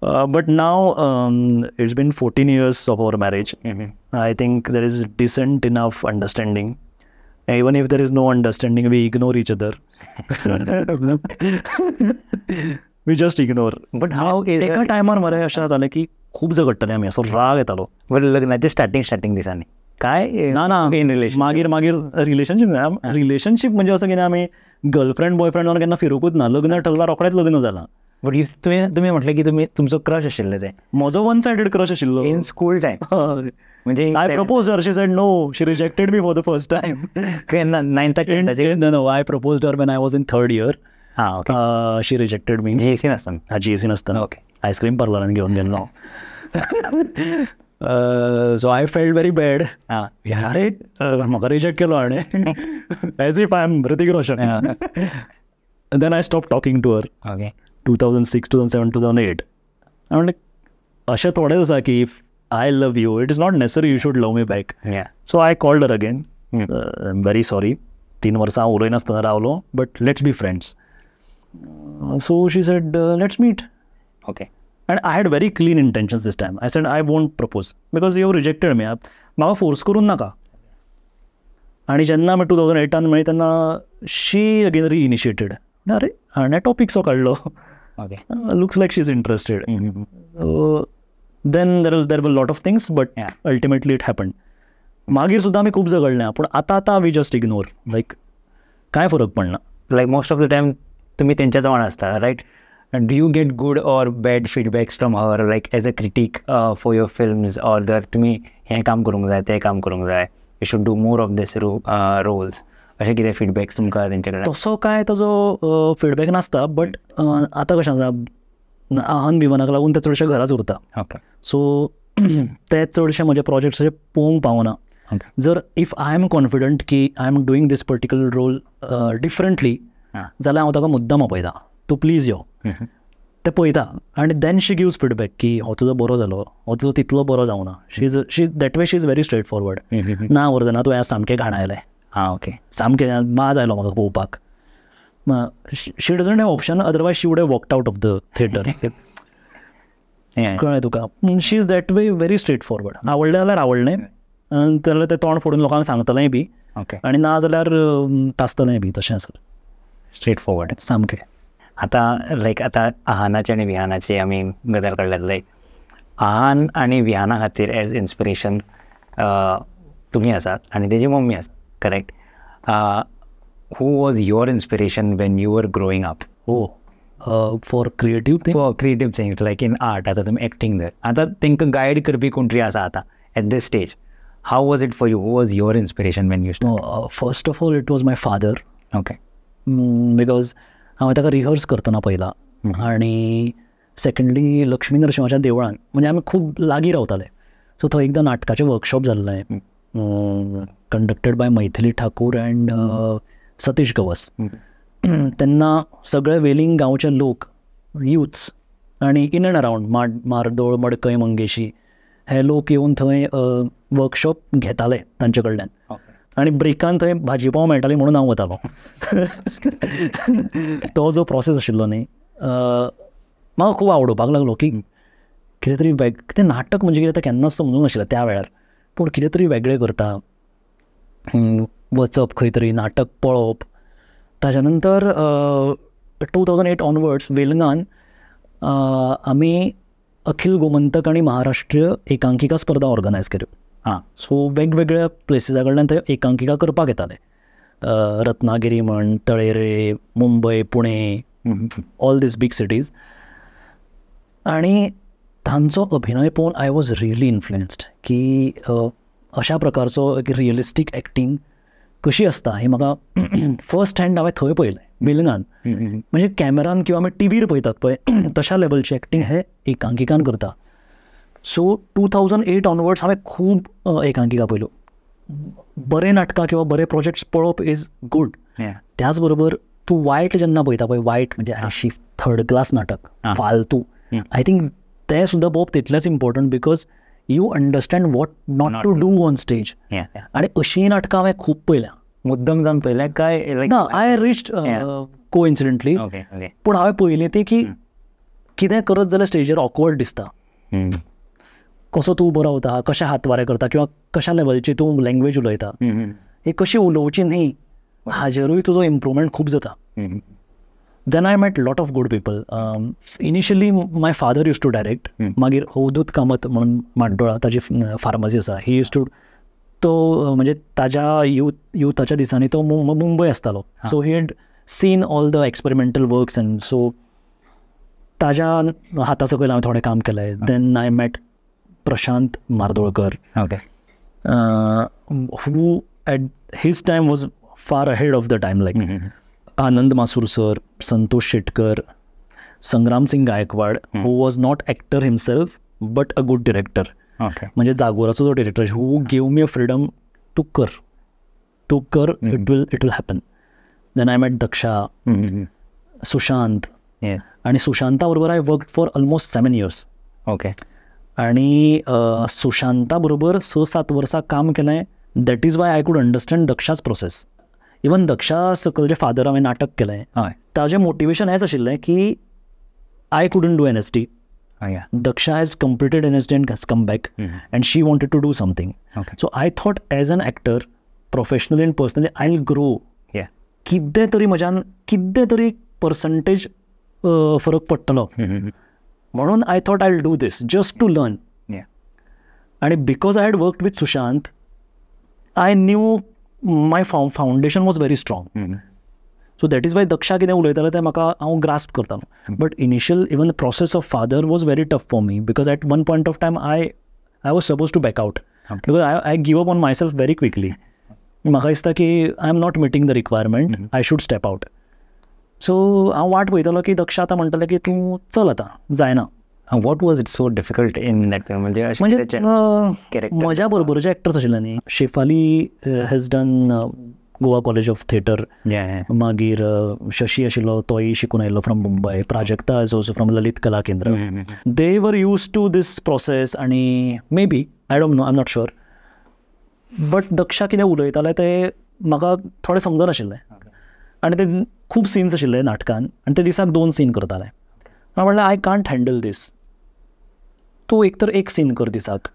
but now it's been fourteen years of our marriage I think there is decent enough understanding even if there is no understanding, we ignore each other. We just ignore but हाव एका टायमार मरे अशें जातालें की खूब झगडटाले आमी असो राग येतालो लग्नाचे स्टार्टींग स्टार्टींग दिसांनी काय ना ना रिलेशन मागीर मागीर रिलेशनशीप रिलेशनशीप म्हणजे असं की आमी गर्लफ्रेंड बॉयफ्रेंड वांगडा केन्ना फिरूंकूच ना लग्न ठरलां रोखडेंच लग्न जालां बट इफ तुवें तुमी म्हटलें की तुमी तुमचो क्रश आशिल्लें तें म्हजो वन सायडेड क्रश आशिल्लो इन स्कूल टायम म्हणजे I propose her she said no she rejected me for the first time केन्ना नायंथाक no no I propose her when I was in third year हां she rejected मी जी एसीन आसतना हां जी एसीन आसतना okay ice cream पार्लरान घेवन गेल्लो so I felt very bad अरे म्हाका रिजेक्ट केलो हाणें as if I am Hrithik Roshan then I stop talking to her okay two thousand six two thousand seven two thousand eight म्हणलें अशें थोडेंच आसा की if I love you. It is not necessary you should love me back. Yeah. So I called her again. Yeah. Hmm. Uh, I'm very sorry. But let's be friends. Uh, so she said, uh, let's meet. Okay. And I had very clean intentions this time. I said, I won't propose. Because you rejected me. Mama force karun naka. And when I met 2008, she again re-initiated. Okay. Uh, looks like she's interested. mm then there there were lot of things but ultimately it happen मागीर सुद्दां आमी खूब झगडल्या पण आता आता we just ignore like काय फरक पडना like most of the time तुम्ही त्यांच्याच वांगडा असता right do you get good or bad feedbacks from our like as a critic for your films or दर तुम्ही हे काम करूंक जाय तें काम करूंक जाय you should do more of this roles अशें कितें फीडबॅक्स तुमकां तेंचे कडेन तसो कांय ताजो फीडबॅक नासता बट आता कशें आसा आहान विमानाक लागून ते चडशे घराच उरता सो ते चडशे म्हजे प्रोजेक्ट्स पळोवंक पावना जर इफ आय एम कॉन्फिडंट की I am doing this particular role differently जाल्यार हांव ताका मुद्दाम आपयता तूं प्लीज यो ते पळयता आनी देन शी गिव्स फिडबॅक की हो तुजो बरो जालो हो तुजो तितलो बरो जावना she is she that way she is very straightforward ना वरदना तुवें सामकें घाण आयलें आं ओके सामकें माज आयलो म्हाका पळोवपाक she doesn't have option otherwise she would have walked out of the theatre कळ्ळें तुका she is that way very straightforward आवडलें जाल्यार आवडलें जाल्यार तें तोंड फोडून लोकांक सांगतलेंय बी ओके आनी ना जाल्यार तासतलेंय बी तशें आसा स्ट्रेट फॉरवर्ड सामकें आतां लायक आतां आहानाचे आनी विहानाचे आमी गजाल काडल्यात लायक आहान आनी विहाना खातीर एज इन्स्पिरेशन तुमी आसात आनी तेजी मम्मी आसा correct who was your inspiration when you were growing up? Oh, uh, for creative things? For creative things, like in art, other than acting there. आता तुमका guide करपी कोणतरी आसा at this stage. How was it for you? Who was your inspiration when you started? No, uh, first of all, it was my father. Okay. Mm, because हांवें ताका rehearse करतना पयला आणि secondly Lakshmi नरसिंहाच्या देवळान म्हणजे आमी खूब लागीं रावताले सो थंय एकदां नाटकाचें वर्कशॉप जाल्लें conducted by Maithili Thakur and Satish Gawas त्यांना सगळे वेलिंग गावचे लोक युथ्स आणि इन अँड अराउंड माड मारदोळ मडकय मंगेशी हे लोक येवन थंय वर्कशॉप घेताले तांचे कडल्यान आणि ब्रेकान थंय भाजी पाव मेळटाली म्हणून हांव वतालो तो जो प्रोसेस आशिल्लो न्ही म्हाका खूब आवडोवपाक लागलो की कितें तरी वेग तें नाटक म्हणजे कितें तें केन्नाच समजूंक नाशिल्लें त्या वेळार पूण कितें तरी वेगळें करता वचप खंय तरी नाटक पळोवप ताच्या नंतर टू थावजंड एट ऑनवर्ड्स वेलंगान आमी अखिल गोमंतक आनी महाराष्ट्रीय एकांकिका स्पर्धा ऑर्गनायज केल्यो हां सो वेगवेगळ्या प्लेसिसा कडल्यान थंय एकांकिका करपाक येताले रत्नागिरी म्हण Talere Mumbai Pune all this big cities आणि तांचो अभिनय पळोवन आय वॉज रियली इन्फ्लुएन्स्ड की अशा प्रकारचो एक रियलिस्टीक एक्टींग कशी असता हे म्हाका फर्स्ट हँड हांवें थंय पळयलें मिलगान म्हणजे कॅमेरान किंवा आमी टी व्हीर पळयतात पळय तशा लेवलचे एक्टिंग हे एकांकिकान करता so two thousand eight onwards हांवें खूब एकांकिका पहिलो बरे नाटकां किंवा बरे प्रोजेक्ट्स पळोवप इज गूड त्याच बरोबर तूं वायट जेन्ना पळयता पळय वायट म्हणजे अशी थर्ड क्लास नाटक फालतू आय थिंक तें सुद्दां पळोवप तितलेंच important because you understand what not to do on stage आणि अशी नाटकं हांवें खूब पयल्या मुद्दम जावन पयल्या काय आय रिच को इन्सिडेंटली पूण हांवें पयलें ती की कितें करत जाल्यार स्टेजीर ऑकवर्ड दिसता कसो तूं बरो वता कशें वारें करता किंवा कशा लेवलची तूं लँग्वेज उलयता ही कशी उलोवची न्ही हाजेरूय तुजो इम्प्रुवमेंट खूब जाता then I met a lot of good people. Um, initially, my father used to direct. मागीर अवधूत कामत म्हणून मांडोळा ताजी फार्मसी आसा ही used to तो म्हणजे ताज्या युथ युथाच्या दिसांनी तो मुंबय आसतालो so he had seen all the experimental works and so ताज्या हाता सकयल हांवें थोडें काम केलें then I met Prashant Mardolkar okay who at his time was far ahead of the time like Anand Masur sir Santosh Shetkar Sangram Singh Gaikwad who was not actor himself but a good director म्हणजे जागोराचा जो director who gave me a freedom to कर to कर it will it will happen then I met Daksha Sushant आणि सुशांताबरोबर I work for almost seven years okay आणि सुशांताबरोबर स सात वर्सां काम केलें that is why I could understand दक्षाच प्रोसेस इवन दक्षा सकल जे फादर हांवें नाटक केलें हय ताजें मोटिवेशन हेंच आशिल्लें की I couldn't do N S T Daksha has completed N S T and has come back and she wanted to do something so I thought as an actor professionally and personally I will grow कितें तरी म्हज्यान कितें तरी percentage फरक पडटलो म्हणून I thought I will do this just to learn आणि because I had work with Sushant I knew my फाव foundation was very strong so that is why Daksha कितें उलयतालो तें म्हाका हांव ग्रास्प करतालो but initial even the process of father was very tough for me because at one point of time I I was suppose to back out because I I give up on self very quickly म्हाका दिसता की I am not meeting the requirement I should step out so हांव वाट पळयतलो की दक्षा आतां म्हणटलें की तूं चल आतां जायना what was it so difficult in म्हणजे माझ्या बरोबरच्या ऍक्टर्स आशिल्ले न्ही Shefali has done Goa college of theatre मागीर शशी आशिल्लो तोय शिकून आयिल्लो from Mumbai Prajakta is also from Lalit Kala Kendra they were use to this process आणि maybe I don't know I am not sure but Daksha कितें उलयतालें तें म्हाका थोडें समजनाशिल्लें आनी ते खूब सीन्स आशिल्ले नाटकान आनी ते दिसाक दोन सीन करताले मला आय कांट हँडल दिस तू एकतर एक सीन कर दिसाक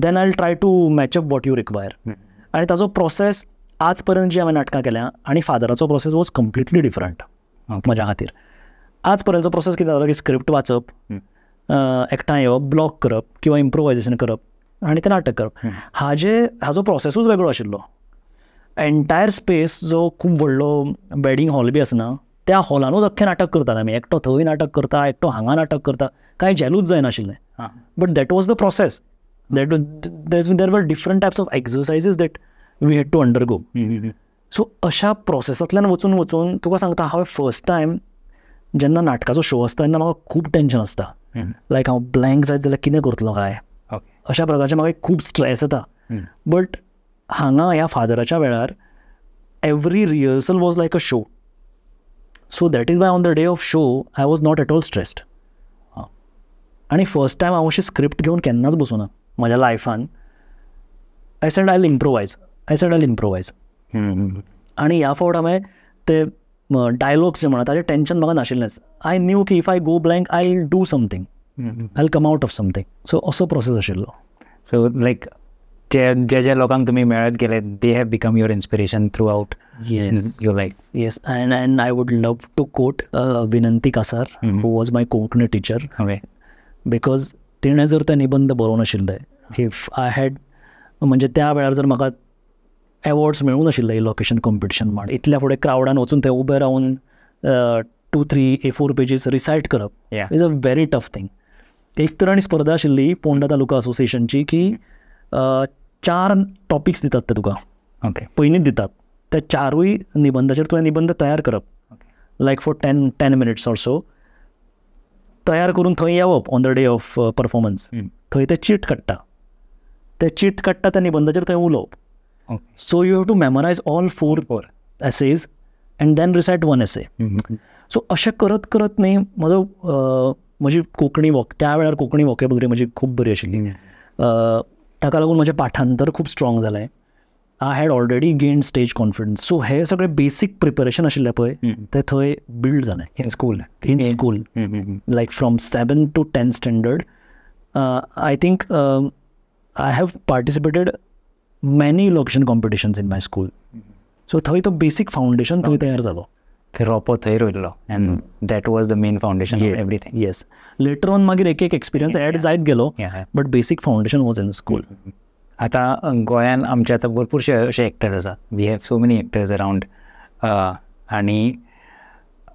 then I try to match up what you require आणि ताजो प्रोसेस आजपर्यंत जी हांवें नाटकां केल्या आणि फादराचो प्रोसेस वॉज कम्प्लिटली डिफरंट म्हज्या खातीर आजपर्यंतचो प्रोसेस कितें जालो की स्क्रिप्ट वाचप एकठांय येवप ब्लॉक करप किंवा इम्प्रोवायजेशन करप आनी तें नाटक करप हाजे हाजो प्रोसेसूच वेगळो आशिल्लो एन्टायर स्पेस जो खूब व्हडलो वेडींग हॉल बी आसना त्या हॉलानूच अख्खें नाटक करताले आमी एकटो थंय नाटक करता एकटो हांगा नाटक करता कांय झेलूच जायनाशिल्लें but that was the process that there were different types of exercises that we had to undergo so अशा प्रोसेसांतल्यान वचून वचून तुका सांगता हांवें फर्स्ट टायम जेन्ना नाटकाचो शो आसता तेन्ना म्हाका खूब टेंशन आसता लायक हांव ब्लँक जायत जाल्यार कितें करतलो काय अशा प्रकारचे म्हाका खूब स्ट्रेस येता बट हांगा ह्या फादराच्या वेळार every rehearsal was like a show so that is my on the day of show I was not at all stressed आणि फर्स्ट टायम हा अशी स्क्रिप्ट घेवन केन्नाच ना माझ्या लायफान I said I'll improvise I said I improvise आणि ह्या फावट हांवें ते डायलॉग्स जे म्हणा ताजें टेन्शन म्हाका नाशिल्लेच आय न्यू की if I go blank I do something I come out of something so असो प्रोसेस आशिल्लो सो लाईक जे जे जे लोकांक तुम्ही मेळत गेले they have become your inspiration throughout your like yes and and I would love to quote Vinanti Kasar who was my Konkani teacher हांवें बिकॉज तिणें जर ते निबंध बरोवं नाशिल्ले इफ आय हॅड म्हणजे त्या वेळार जर म्हाका एवॉर्ड्स मेळूंक नाशिल्ले लोकेशन कॉम्पिटिशन म्हण इतल्या फुडें क्रावडान वचून थंय उबे रावून two three a four pages recite करप is a very tough thing एक तर आनी स्पर्धा आशिल्ली पोंडा तालुका असोसिएशनची की चार टॉपिक्स दितात ते तुका ओके पहिलीच दितात त्या चारूय निबंधाचेर तुवें निबंध तयार करप like for ten ten minutes or so तयार करून थंय येवप on the day of performance थंय ते चीट काडटा ते चीट काडटा त्या निबंधाचेर थंय उलोवप so you have to memorise all four four essays and then recite one essay so अशें करत करत न्ही म्हजो uh, म्हजी कोंकणी वॉक त्या वेळार कोंकणी वॉकेबरी म्हजी खूब बरी आशिल्ली uh, ताका लागून म्हजें पाठांतर खूप स्ट्रॉंग जालें I had already gain stage confidence so हे सगळे बेसीक प्रिपरेशन आशिल्लें पळय ते थंय बिल्ड झाले in school in school like from seven to tenth standard I think I have participated many elocution competitions in my school so थंय तो बेसीक फाउंडेशन थंय तयार जालो थेरोपोथैरोइड लॉ and that was the main foundation of everything yes later on मागीर एक एक एक्सपिरियन्स ॲड जायत गेलो बट बेसीक फाउंडेशन वॉज इन स्कूल आतां गोंयान आमचे आतां भरपूरशे अशे एक्टर्स आसा we have so many actors around आनी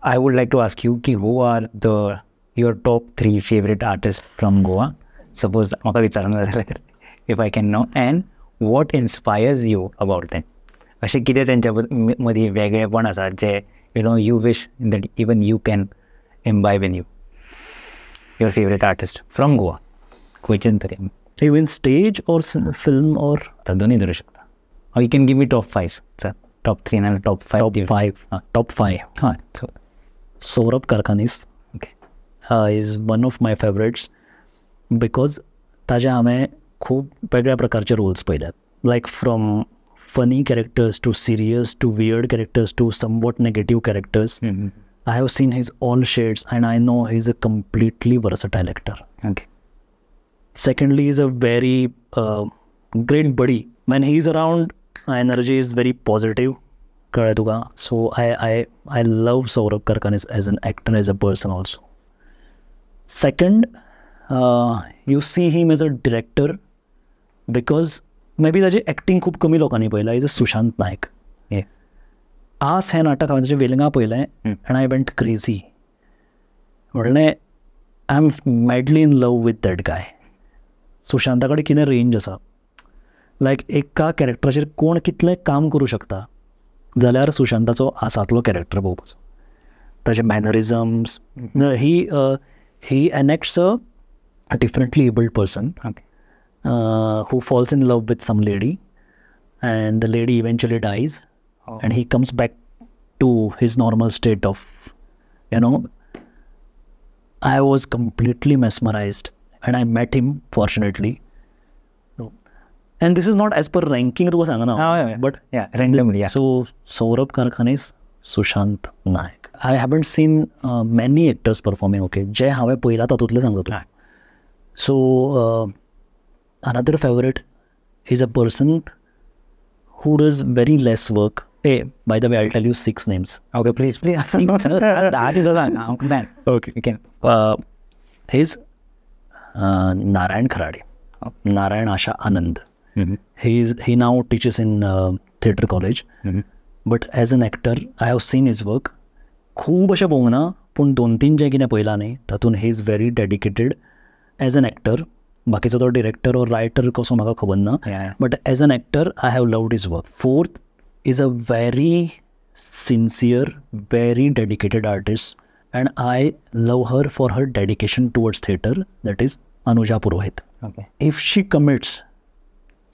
I would like to ask you की who are the your top three favourite artist from Goa suppose म्हाका विचारना जाल्यार if I can know and what inspires you about then अशें कितें तेंच्या मदीं वेगळेपण आसा जे you know you wish that even you can imbibe in you your favorite artist from Goa, Kuichan Even stage or film or? Tadoni Or oh, you can give me top five, sir. Top three and top five. Top give. five. Uh, top five. Huh. So, Saurabh Karkanis okay. uh, is one of my favorites because ताज्या हांवें खूब वेगळ्या प्रकारचे roles पळयल्यात Like from funny characters to serious to weird characters to somewhat negative characters. Mm-hmm. I have seen his all shades and I know he's a completely versatile actor. Okay. Secondly, he's a very uh, great buddy. When he's around, energy is very positive. So I, I, I love Saurabh Karkan as, as an actor, as a person also. Second, uh, you see him as a director because maybe त्याची acting खूप कमी लोकांनी पहिला is a Sushant नायक आस हे नाटक हांवें ताचें वेलिंगां पळयलें अँड आय वेंट क्रेझी म्हणलें I am madly in love with that guy सुशांता कडेन कितें रेंज आसा लायक एका कॅरेक्टराचेर कोण कितलें काम करूं शकता जाल्यार सुशांताचो आसांतलो कॅरेक्टर पळोवपाचो ताचे mannerisms he he enacts a differently abled person okay uh, who falls in love with some lady, and the lady eventually dies, oh. and he comes back to his normal state of, you know. I was completely mesmerized, and I met him fortunately. And this is not as per ranking, it was Angana. Oh, yeah, yeah. But yeah, randomly, yeah. So Saurabh Karkhanis, Sushant Nayak. I haven't seen uh, many actors performing, okay. जे हांवें पळयला तातूंतले सांगता तुका so another favorite is a person who does very less work. Hey, by the way, I'll tell you six names. Okay, please, please. okay, okay. Uh, he's uh, Narayan Kharade, Narayan Asha Anand. Mm-hmm. He's, he now teaches in uh, theatre college. Mm-hmm. But as an actor, I have seen his work. खूप अशा पोंगना पूण दोन तीन जे कितें पळयलां न्ही तातूंत he is very dedicated as an actor बाकीचा तो डिरेक्टर और रायटर कसो म्हाका खबर ना but as an actor I have loved his work fourth is a very sincere very dedicated artist and I love her for her dedication towards theatre that is Anuja Purohit if she commits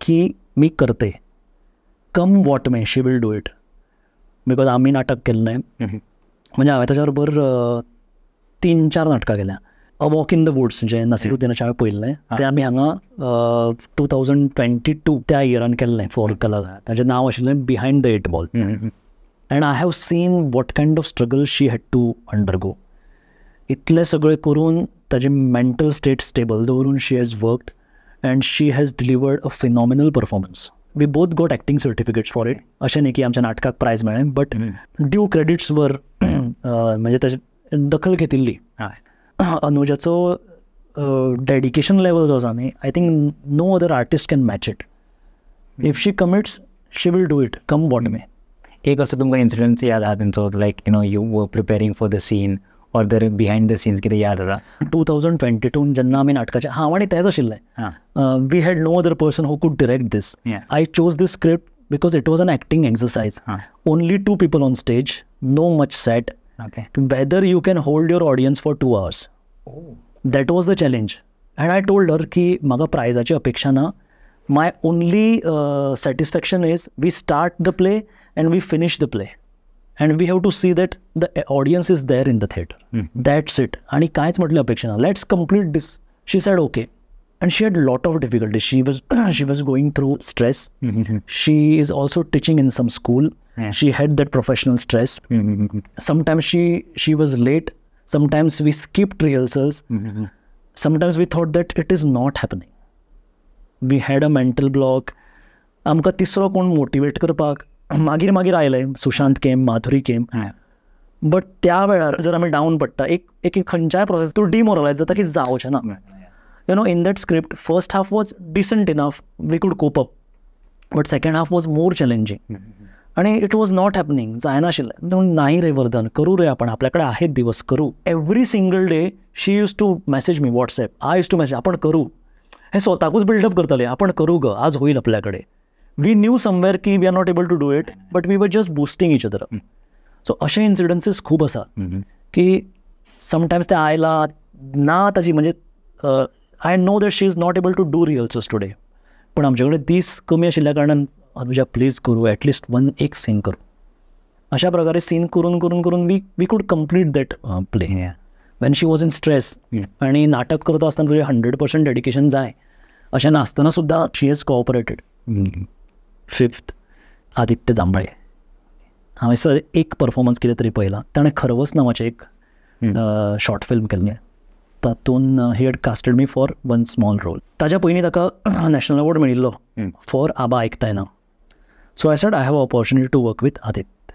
की मी करते come what may she will do it because आम्ही नाटक केलं नाही म्हणजे हांवें त्याच्याबरोबर तीन चार नाटकां केल्या a walk in the woods जे नसिरुद्दीन हांवें पयल्ले ते आमी हांगा टू थावजंड ट्वेंटी टू त्या इयरान केल्लें फॉर कलर ताचे नांव आशिल्लें behind the eight ball and I have seen what kind of struggle she had to undergo इतले सगळे करून ताजें मेंटल स्टेट स्टेबल दवरून she has worked and she has delivered a phenomenal performance we both got acting certificates for it अशें न्ही की आमच्या नाटकात प्रायज मेळ्ळें बट ड्यू क्रेडिट्स वर म्हणजे ताजे दखल घेतिल्ली अनुजाचं डेडिकेशन लेवल जो आसा I think no other artist can match it if she commits she will do it come what may एक असं तुमकां इन्सिडंट्स याद आहा तेंचो like you know you were preparing for the scene or the behind the scenes कितें याद आसा to thousand twenty two जेन्ना आम्ही नाटकाचे हांव आनी तेंच आशिल्लें we had no other person who could direct this I chose this script because it was an acting exercise only two people on stage no much set whether you can hold your audience for two hours that was the challenge and I told her की म्हाका प्रायजाची अपेक्षा ना my only satisfaction is we start the play and we finish the play and we have to C that the audience is there in the theatre that's it आणि कांयच म्हटली अपेक्षा ना let's complete this. She said okay and she had a lot of difficulties she was she was going through stress hmm, hmm, hmm. she is also teaching in some school she had that professional stress sometimes she she was late sometimes we skipped rehearsals mm we thought that it is not happening we had a mental block आमकां तिसरो कोण motivate करपाक मागीर मागीर आयलें Sushant came Madhuri came but त्या वेळार जर आमी डावन पडटा एक एक खंयच्याय प्रोसेस तूं डिमोरलायज जाता की जावचें ना you know in that script first half was decent enough we could cope up but second half was more challenging आणि इट वॉज नॉट हॅपनिंग जायनाशिल्ले नाही रे वर्धन करू रे आपण आपल्याकडे आहेत दिवस करू every single day she use to message me WhatsApp I use to message आपण करू हे स्वतःकूच बिल्डअप करतले आपण करू ग आज होईल आपल्याकडे वी न्यू समवेअर की we are not able to do it but we were just boosting each other so असे इन्सिडन्सीस खूप असतात की समटायम्स त्या आयला ना ताची म्हणजे I know that she is not able to do rehearsals today पण आमच्याकडे दीस कमी आशिल्ल्या कारणान अनुजा प्लीज करू ॲटलिस्ट वन एक सीन करू अशा प्रकारे सीन करून करून करून we we could complete that play when she was in stress आणि नाटक करत असताना तुझे हंड्रेड पर्सेंट डेडिकेशन जाय अशा नसताना सुद्धा she has cooperated fifth Aditya Jambhale हांवें सर एक परफॉर्मन्स कितें तरी पळयला ताणें खरवस नांवाचें एक शॉर्ट फिल्म केल्लें तातूंत he had casted me for one small role ताज्या पयलीं ताका नॅशनल अवॉर्ड मेळिल्लो फॉर आबा आयकताय ना so I sad I have opportunity to work with Aditya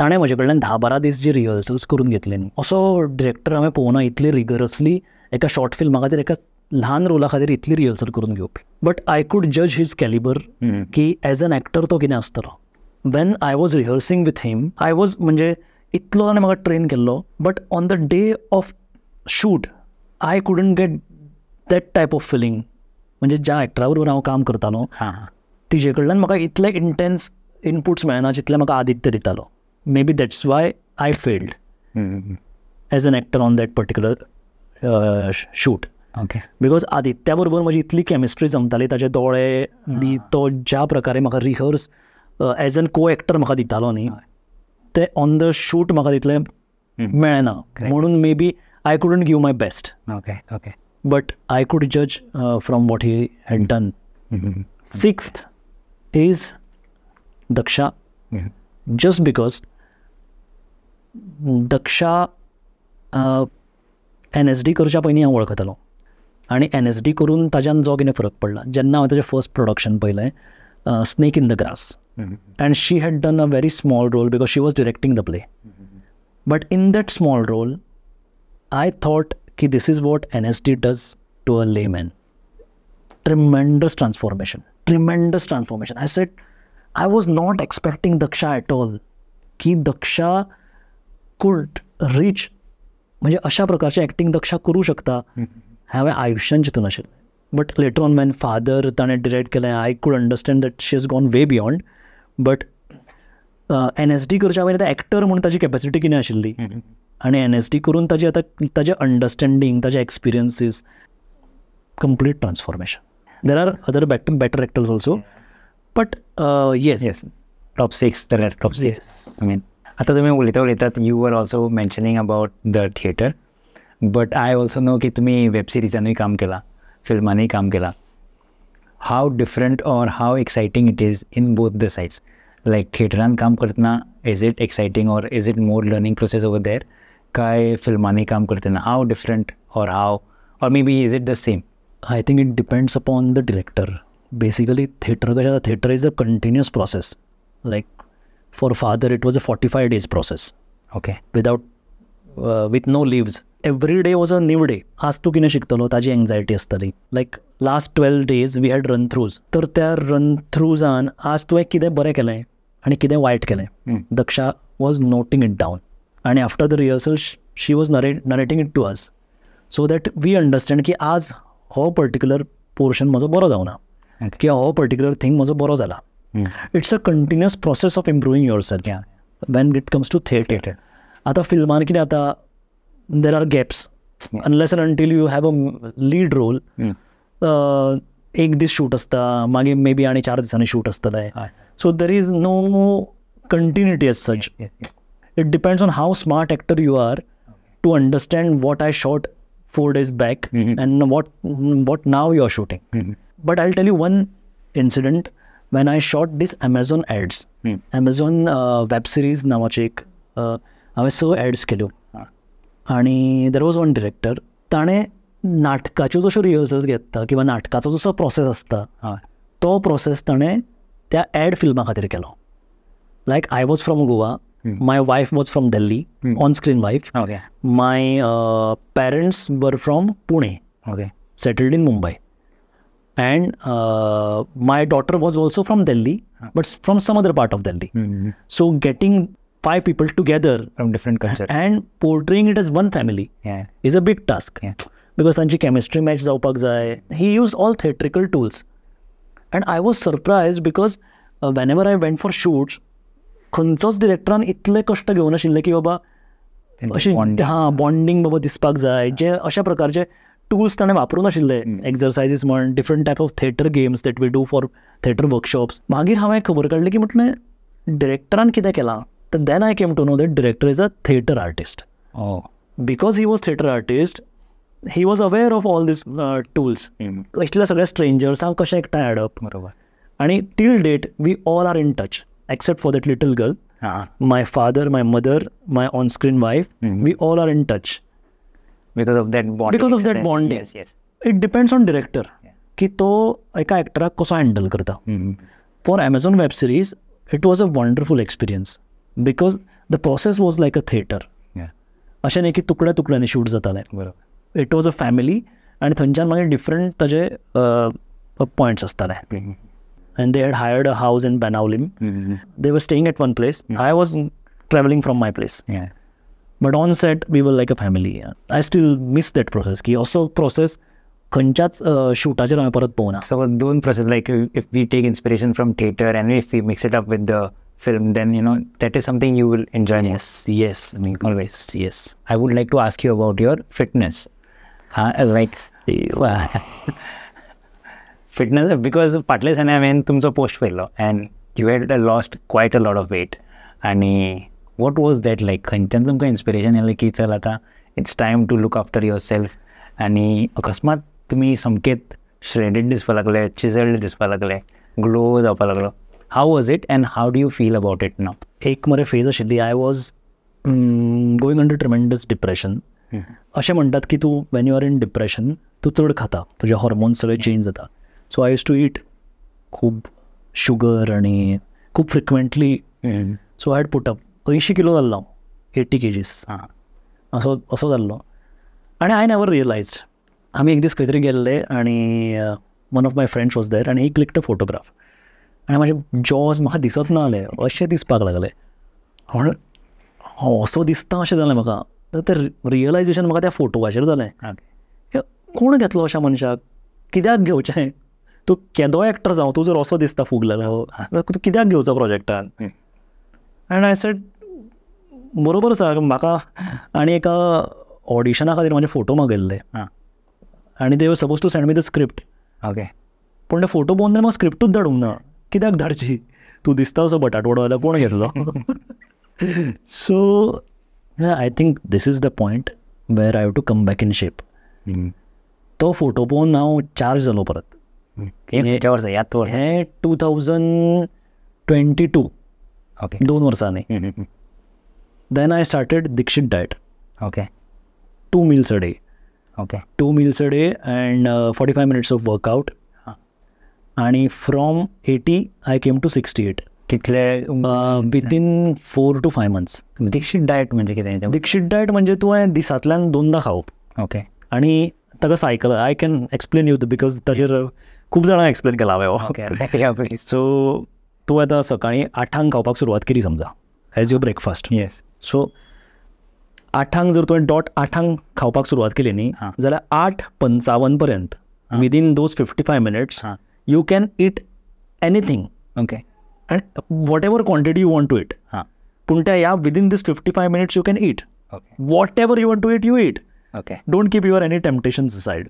ताणें म्हजे कडल्यान धा बारा दीस जी रिहर्सल्स करून घेतले न्ही असो डिरेक्टर हांवें पळोवना इतली रिगरसली एका शॉर्ट फिल्मा खातीर एका ल्हान रोला खातीर इतली रिहर्सल करून घेवपी बट आय कूड जज हीज कॅलिबर की एज एन एक्टर तो कितें आसतलो when I was rehearsing with him I was म्हणजे इतलो ताणें म्हाका ट्रेन केल्लो but on the day of shoot I couldn't get that type of feeling म्हणजे ज्या एक्टरा बरोबर हांव काम करतालो तिजे कडल्यान म्हाका इतले इंटेन्स इनपुट्स मेळना जितले म्हाका आदित्य दितालो maybe that's why I failed as an actor on that particular shoot okay because आदित्या बरोबर म्हजी इतली केमिस्ट्री जमताली ताजे दोळे आनी तो ज्या प्रकारे म्हाका rehearse as an co actor म्हाका दितालो न्ही ते ऑन द शूट म्हाका तितले मेळना म्हणून maybe I couldn't give my best okay okay but I could जज from what he had done sixth is Daksha just just because Daksha N S D करच्या पहिली हा वळखतालो आणि एन एस डी करून ताज्यान जो किंवा फरक पडला जेन्ना हांवें ताजें फर्स्ट प्रोडक्शन पहिले snake in the grass and she had done a very small role because she was directing the play but in that small role I thought की this is what N S D does to a layman tremendous transformation tremendous transformation I said I was not expecting Daksha at all की Daksha कुल्ट rich म्हणजे अशा प्रकारची acting Daksha करू शकता हांवें आयुश्यान चितून आशिल्लें but later on man Father ताणें डिरेक्ट केलें I could understand that she is gone way beyond but N S D करच्या वेळेला आतां म्हणून ताजी कॅपेसिटी कितें आशिल्ली आनी एन एस डी करून ताजी आता ताजें अंडरस्टँडिंग ताजे experiences complete transformation There are other better, actors also, hmm. but uh, yes, yes, top six. There are Yes. I mean, I thought तुम्हें you were also mentioning about the theater, but I also know कि तुम्ही web सिरीजांनी काम केला, फिल्मांनी काम केला. How different or how exciting it is in both the sides. Like थिएटरान काम करतना is it exciting or is it more learning process over there? काय filmani काम करतना how different or how or maybe is it the same? I think it depends upon the director basically theatre कशा theatre is a continuous process like for Father it was a forty five days process okay without with no leaves every day was a new day आज तू कितें शिकतलो ताजी anxiety असतली like last twelve days we had run throughs तर त्या run थ्रूजान आज तुवें कितें बरें केलें आणि कितें वायट केलें Daksha was noting it down आनी after the rehearsal she was nar narrating it to us so that we understand की आज हो पर्टिक्युलर पोर्शन म्हजो बरो जावना किंवा हो पर्टिक्युलर थिंग म्हजो बरो जाला it's a continuous process of improving yourself when it comes to theatre आता फिल्मान कितें जाता there are gaps unless and until you have a lead role एक दीस शूट आसता मागीर मे बी आनी चार दिसांनी शूट आसतलें so there is no continuity as such it depends on how smart actor you are to understand what I shot four days back mm-hmm. and what what now you're shooting mm-hmm. but i'll tell you one incident when i shot this amazon ads mm. amazon uh, web series नावाची एक हांवें स AIDS केल्यो आनी there was one director ताणें नाटकाच्यो जश्यो rehearsals घेता किंवां नाटकाचो जसो प्रोसेस आसता तो प्रोसेस ताणें त्या ad फिल्मा खातीर केलो like I was from Goa Mm. My wife was from Delhi, mm. on-screen wife. Okay. My uh, parents were from Pune. Okay. Settled in Mumbai, and uh, my daughter was also from Delhi, but from some other part of Delhi. Mm. So getting five people together from different cultures and portraying it as one family yeah. is a big task. Yeah. Because Sanji chemistry match जावपाक He used all theatrical tools, and I was surprised because uh, whenever I went for shoots, खंयचोच डिरेक्टरान इतले कश्ट घेवनाशिल्ले की बाबा अशी हां bonding बाबा दिसपाक जाय जे अशा प्रकारचे टूल्स ताणें वापरूं नाशिल्ले एक्सरसायजीस म्हण different type of theatre games that we do for theatre workshops मागीर हांवें खबर काडली की म्हटलें डिरेक्टरान कितें केलां तर then I came to know that director is a theatre artist because he was theatre artist he was aware of all these tools इतल्या सगळ्या स्ट्रेंजर्सांक कशें एकठांय हाडप बरोबर आनी till date we all are in touch except for that little girl. Uh-huh. My father, my mother, my on-screen wife, mm-hmm. we all are in touch. Because of that bond. Because of that bond. Yes, yes. It depends on director. Yeah. की तो एका ॲक्टराक कसो handle करता for Amazon web series it was a wonderful experience because the process was like a theatre अशें न्ही की तुकड्या तुकड्यांनी शूट जातालें इट वॉज अ फॅमिली थंयच्यान मागीर डिफरंट ताजे पॉयंट्स आसताले and they had hired a house in Banaulim. Mm-hmm. They were staying at one place. Mm-hmm. I was traveling from my place. Yeah. But on set, we were like a family. I still miss that process. Ki also process खंयच्याच parat हांवें So पोवना so doing process like if we take inspiration from theater and if we mix it up with the film then you know that is something you will enjoy yes yes i mean always yes i would like to ask you about your fitness uh, like fitness because Patles and हांवें तुमचो post पयलो and you had lost quite a lot of weight आणि what was that like खंयच्यान तुमकां inspiration येलें की चल आतां it's time to look after yourself आणि अकस्मात तुमी समकेत श्रेडीड दिसपाक लागले चिजल्ड दिसपाक लागले ग्लो जावपाक लागलो how was it and how do you feel about it no एक मरे फेज आशिल्ली I was going under tremendous depression अशें म्हणटात की तूं when you are in depression तूं चड खाता तुजे हॉर्मोन्स सगळे चेंज जाता सो आय टू इट खूप शुगर आणि खूप frequently so I put up ऐंशी किलो जाल्लो हांव एटी केजीस असं असो जाल्लो आनी आय नेवर रिअलाइज आम्ही एक दीस खंय तरी आणि one of my friends was there आणि एक क्लिक्ट फोटोग्राफ आणि माझे जॉज म्हाका दिसत ना आले असे दिसपाक लागले म्हण असो दिसता अशें जालें म्हाका तें रियलायजेशन म्हाका त्या फोटोवाचेर जालें कोण घेतलो अशा मनशाक कित्याक घेवचें तूं केदो एक्टर जाऊ तो जर असो दिसता फुगलेलो हो. तूं कित्याक घेवचो प्रोजेक्टान अँड आय सेड बरोबर आसा म्हाका आनी एका ऑडिशना खातीर म्हाजे फोटो मागयल्ले आनी they suppose to send me the script okay पूण ते फोटो पळोवन म्हाका स्क्रिप्टूच धाडूंक ना कित्याक धाडची तूं दिसता असो बटाटवडो कोण घेतलो so I think this is the point where I have to come back in shape तो फोटो पळोवन हांव चार्ज जालो परत यात वर्ष आहे two thousand twenty two okay दोन वर्षाने then I started Dixit diet okay two meals a day okay two meals a day and forty five minutes of workout आणि from eighty I came to sixty eight कितले within four to five months Dixit diet म्हणजे कितें Dikshit diet म्हणजे तू दिसांतल्यान दोनदा खाऊ okay आणि ताका cycle I can explain you because खूप जाणांना एक्सप्लेन केला हांवें सो हो. तूं आतां सकाळीं आठांक खावपाक सुरवात केली समजा as your breakfast yes so आठांक जर तुवें डॉट आठांक खावपाक सुरवात केली न्ही जाल्यार आठ पंचावन पर्यंत within those fifty five minutes you can eat anything okay and whatever quantity you want to eat पूण त्या ह्या within these fifty five minutes you can eat whatever you want to eat you eat okay don't keep your any temptations side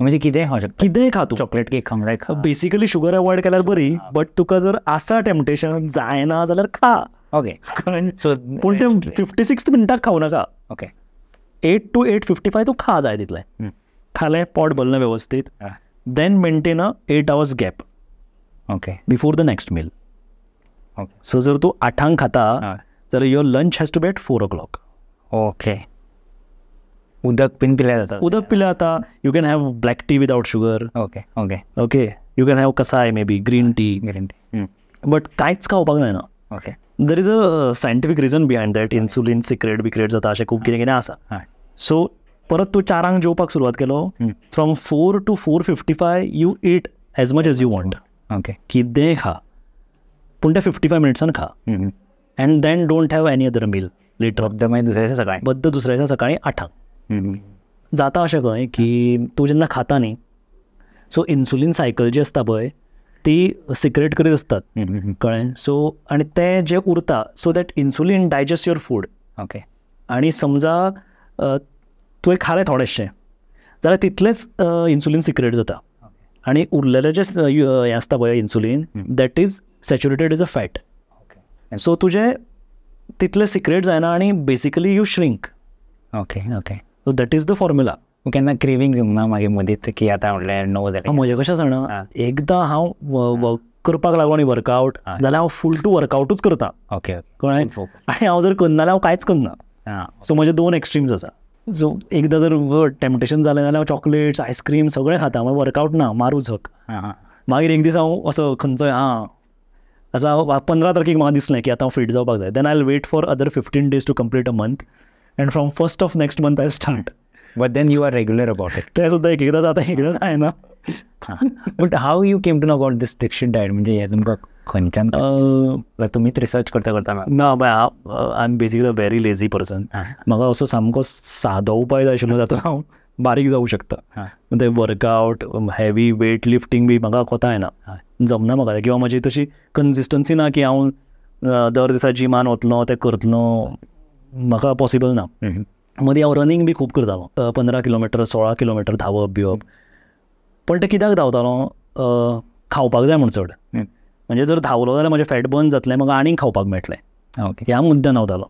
म्हणजे किती खाऊ शकतो कितेंय खा तूं चॉकलेट केक खाऊ बेसिकली शुगर अवॉइड केल्यार बरी बट तुका जर असा टेम्पटेशन जायना जाल्यार खा ओके पूण ते फिफ्टी सिक्स मिनटाक खाऊ नका okay eight to eight fifty five तू खा जाय तितलें खाले पोट भरलं व्यवस्थित then maintain a eight hours gap okay before the next meal okay so जर तू आठांक खाता जाल्यार your lunch has to be four o'clock okay उदक पिन पिल्या जातात उदक पिल्या जाता you can have black tea without sugar okay okay okay you can have कसाय maybe green tea green tea but कांयच खावपाक जायना okay there is a scientific reason behind that insulin secret बिक्रेट जाता अशें खूब कितें कितें आसा सो परत तूं चारांक जेवपाक सुरवात केलो from four to four fifty five you eat as much as you want okay कितेंय खा पूण ते फिफ्टी फाय मिनट्सान खा and then don't have any other meal later the मागीर दुसऱ्या दिसा सकाळी बद्दल दुसऱ्या दिसा सकाळी आठांक जाता अशें खंय की तूं जेन्ना खाता न्ही सो इन्सुलीन सायकल जी आसता पळय ती सिक्रेट करीत आसतात कळ्ळें सो आनी तें जें उरता so that insulin digest your food okay आनी समजा तुवें खालें थोडेंशें जाल्यार तितलेंच इन्सुलीन सिक्रेट जाता आनी उरलेलें जें हें आसता पळय insulin that is saturated is a fat so तुजें तितलें सिक्रेट जायना आनी basically you shrink okay okay so that is the formula केन्ना क्रेविंग ना मागीर मदीं की आतां म्हटलें णव जालें म्हजें कशें जाणा एकदां हांव वर्क करपाक लागून वर्कआउट जाल्यार हांव फूल टू वर्कआउटूच करता ओके कळ्ळें आनी हांव जर करना जाल्यार हांव कांयच करना सो म्हजे दोन एक्स्ट्रीम्स आसा सो एकदां जर टेम्पटेशन जालें जाल्यार हांव चॉकलेट्स आयस्क्रीम सगळें खाता म्हणजे वर्कआउट ना मारू झक मागीर एक दीस हांव असो खंयचोय आं असो हांव पंदरा तारखेक म्हाका दिसलें की आतां हांव फीट जावपाक जाय then I wait for other fifteen days to complete a month and from first of next month I start but then you are regular about it ते सुद्धा एक एकदाच आता एकदाच आहे ना but how you came to know about this Dixit diet म्हणजे हे तुमकां खंयच्यान तुमीच रिसर्च करता करता ना by I am basically a very lazy person म्हाका असो सामको सादो उपाय जाय आशिल्लो हो जातो हांव बारीक जाऊ शकता ते वर्कआउट हेवी वेट लिफ्टिंग बी म्हाका कोता येना जमना म्हाका किंवा म्हजी तशी कन्सिस्टन्सी ना की हांव uh, दर दिसा जिमान वतलो तें करतलो म्हाका पॉसिबल ना मदीं हांव रनिंग बी खूब करतालो पंदरा किलोमिटर सोळा किलोमिटर धांवप बिवप पण तें कित्याक धांवतालो खावपाक जाय म्हूण चड म्हणजे जर धांवलो जाल्यार म्हजें फॅट बर्न जातलें म्हाका आनीक खावपाक मेळटलें ह्या मुद्द्यान धांवतालो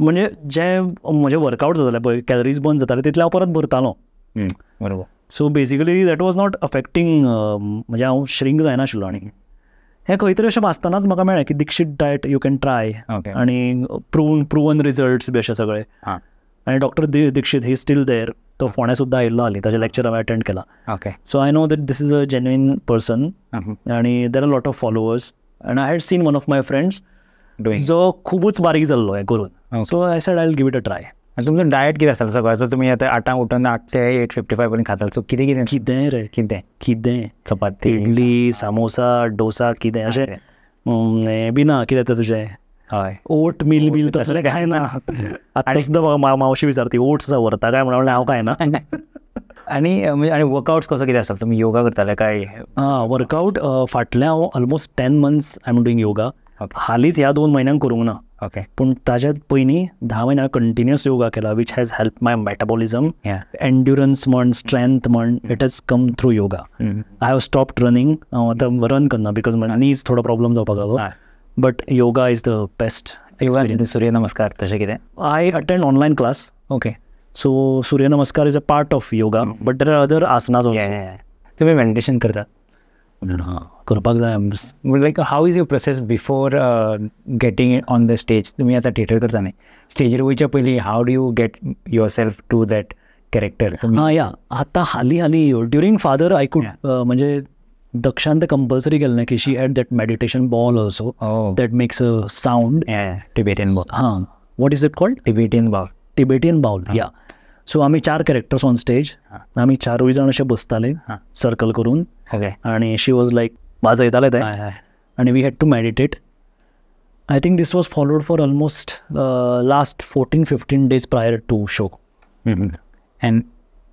म्हणजे जे म्हजे वर्कआउट जाताले पळय कॅलरीज बर्न जाताले तितले हांव परत भरतालो बरोबर so basically that was not affecting म्हणजे हांव श्रिंक जायनाशिल्लो आनी हे खंय तरी अशें वाचतनाच म्हाका मेळ्ळें की Dixit diet you can try आणि प्रूवन प्रुवन रिजल्ट्स बी अशे सगळे आणि doctor Dixit he still there तो फोंड्या सुद्धा आयिल्लो आली त्याचे लॅक्चर हांवें अटेंड केला okay so I know that this is a genuine person आणि there are lot of followers and I had seen one of my friends जो खूपच बारीक जाल्लो हे करून so I said I give it a try आणि तुमचं diet किती असाल सकाळचं तुम्ही आता आटा उठून आठ ते एट फिफ्टी फाय पर्यंत खाताल सो किती किती कितें रे किदे कितें चपाती इडली सामोसा डोसा किदे असे हें बी ना कितें येता तुजें हय ओट मिल बिल तसलें काय ना आतां सुद्दां मावशी विचारते ओट्स व्हरता काय म्हणा हांव काय ना आणि म्हणजे आणि वर्कआउट्स कसो कितें असतात तुम्ही योगा करताल काय आं वर्कआउट फाटलें हांव almost ten months I am doing yoga हालीच ह्या दोन म्हयन्यांक करूंक ना ओके पण ताज्यात पयलीं धा म्हयन्या कंटिन्युअस योगा केला which has help my metabolism endurance म्हण स्ट्रेंथ म्हण it has come through yoga I have stop running हांव रन करना बिकॉज नीज थोडा प्रॉब्लम जावपाक लागलो but yoga is the best yoga Surya Namaskar तशें कितें I attend online class okay so Surya Namaskar is a part of yoga but there are other asana तुम्ही meditation करतात करपाक जाय like how is your process before getting on the stage तुमी आतां थिएटर करता न्ही स्टेजीर वयच्या पयलीं how do you get yourself to that character हां या आतां हाली हाली ड्युरींग फादर आय कुड म्हणजे दक्षांत कंपल्सरी ना की she ate that meditation bowl also that makes a sound Tibetan bowl हां what is it called Tibetan bowl Tibetan bowl या सो आम्ही चार कॅरेक्टर्स ऑन स्टेज आम्ही चारूय जाण असे बसताले सर्कल करून आणि शी वॉज लाईक माझं येत आलं आहे आणि we had to meditate I think this was followed for almost last fourteen fifteen days prior to show and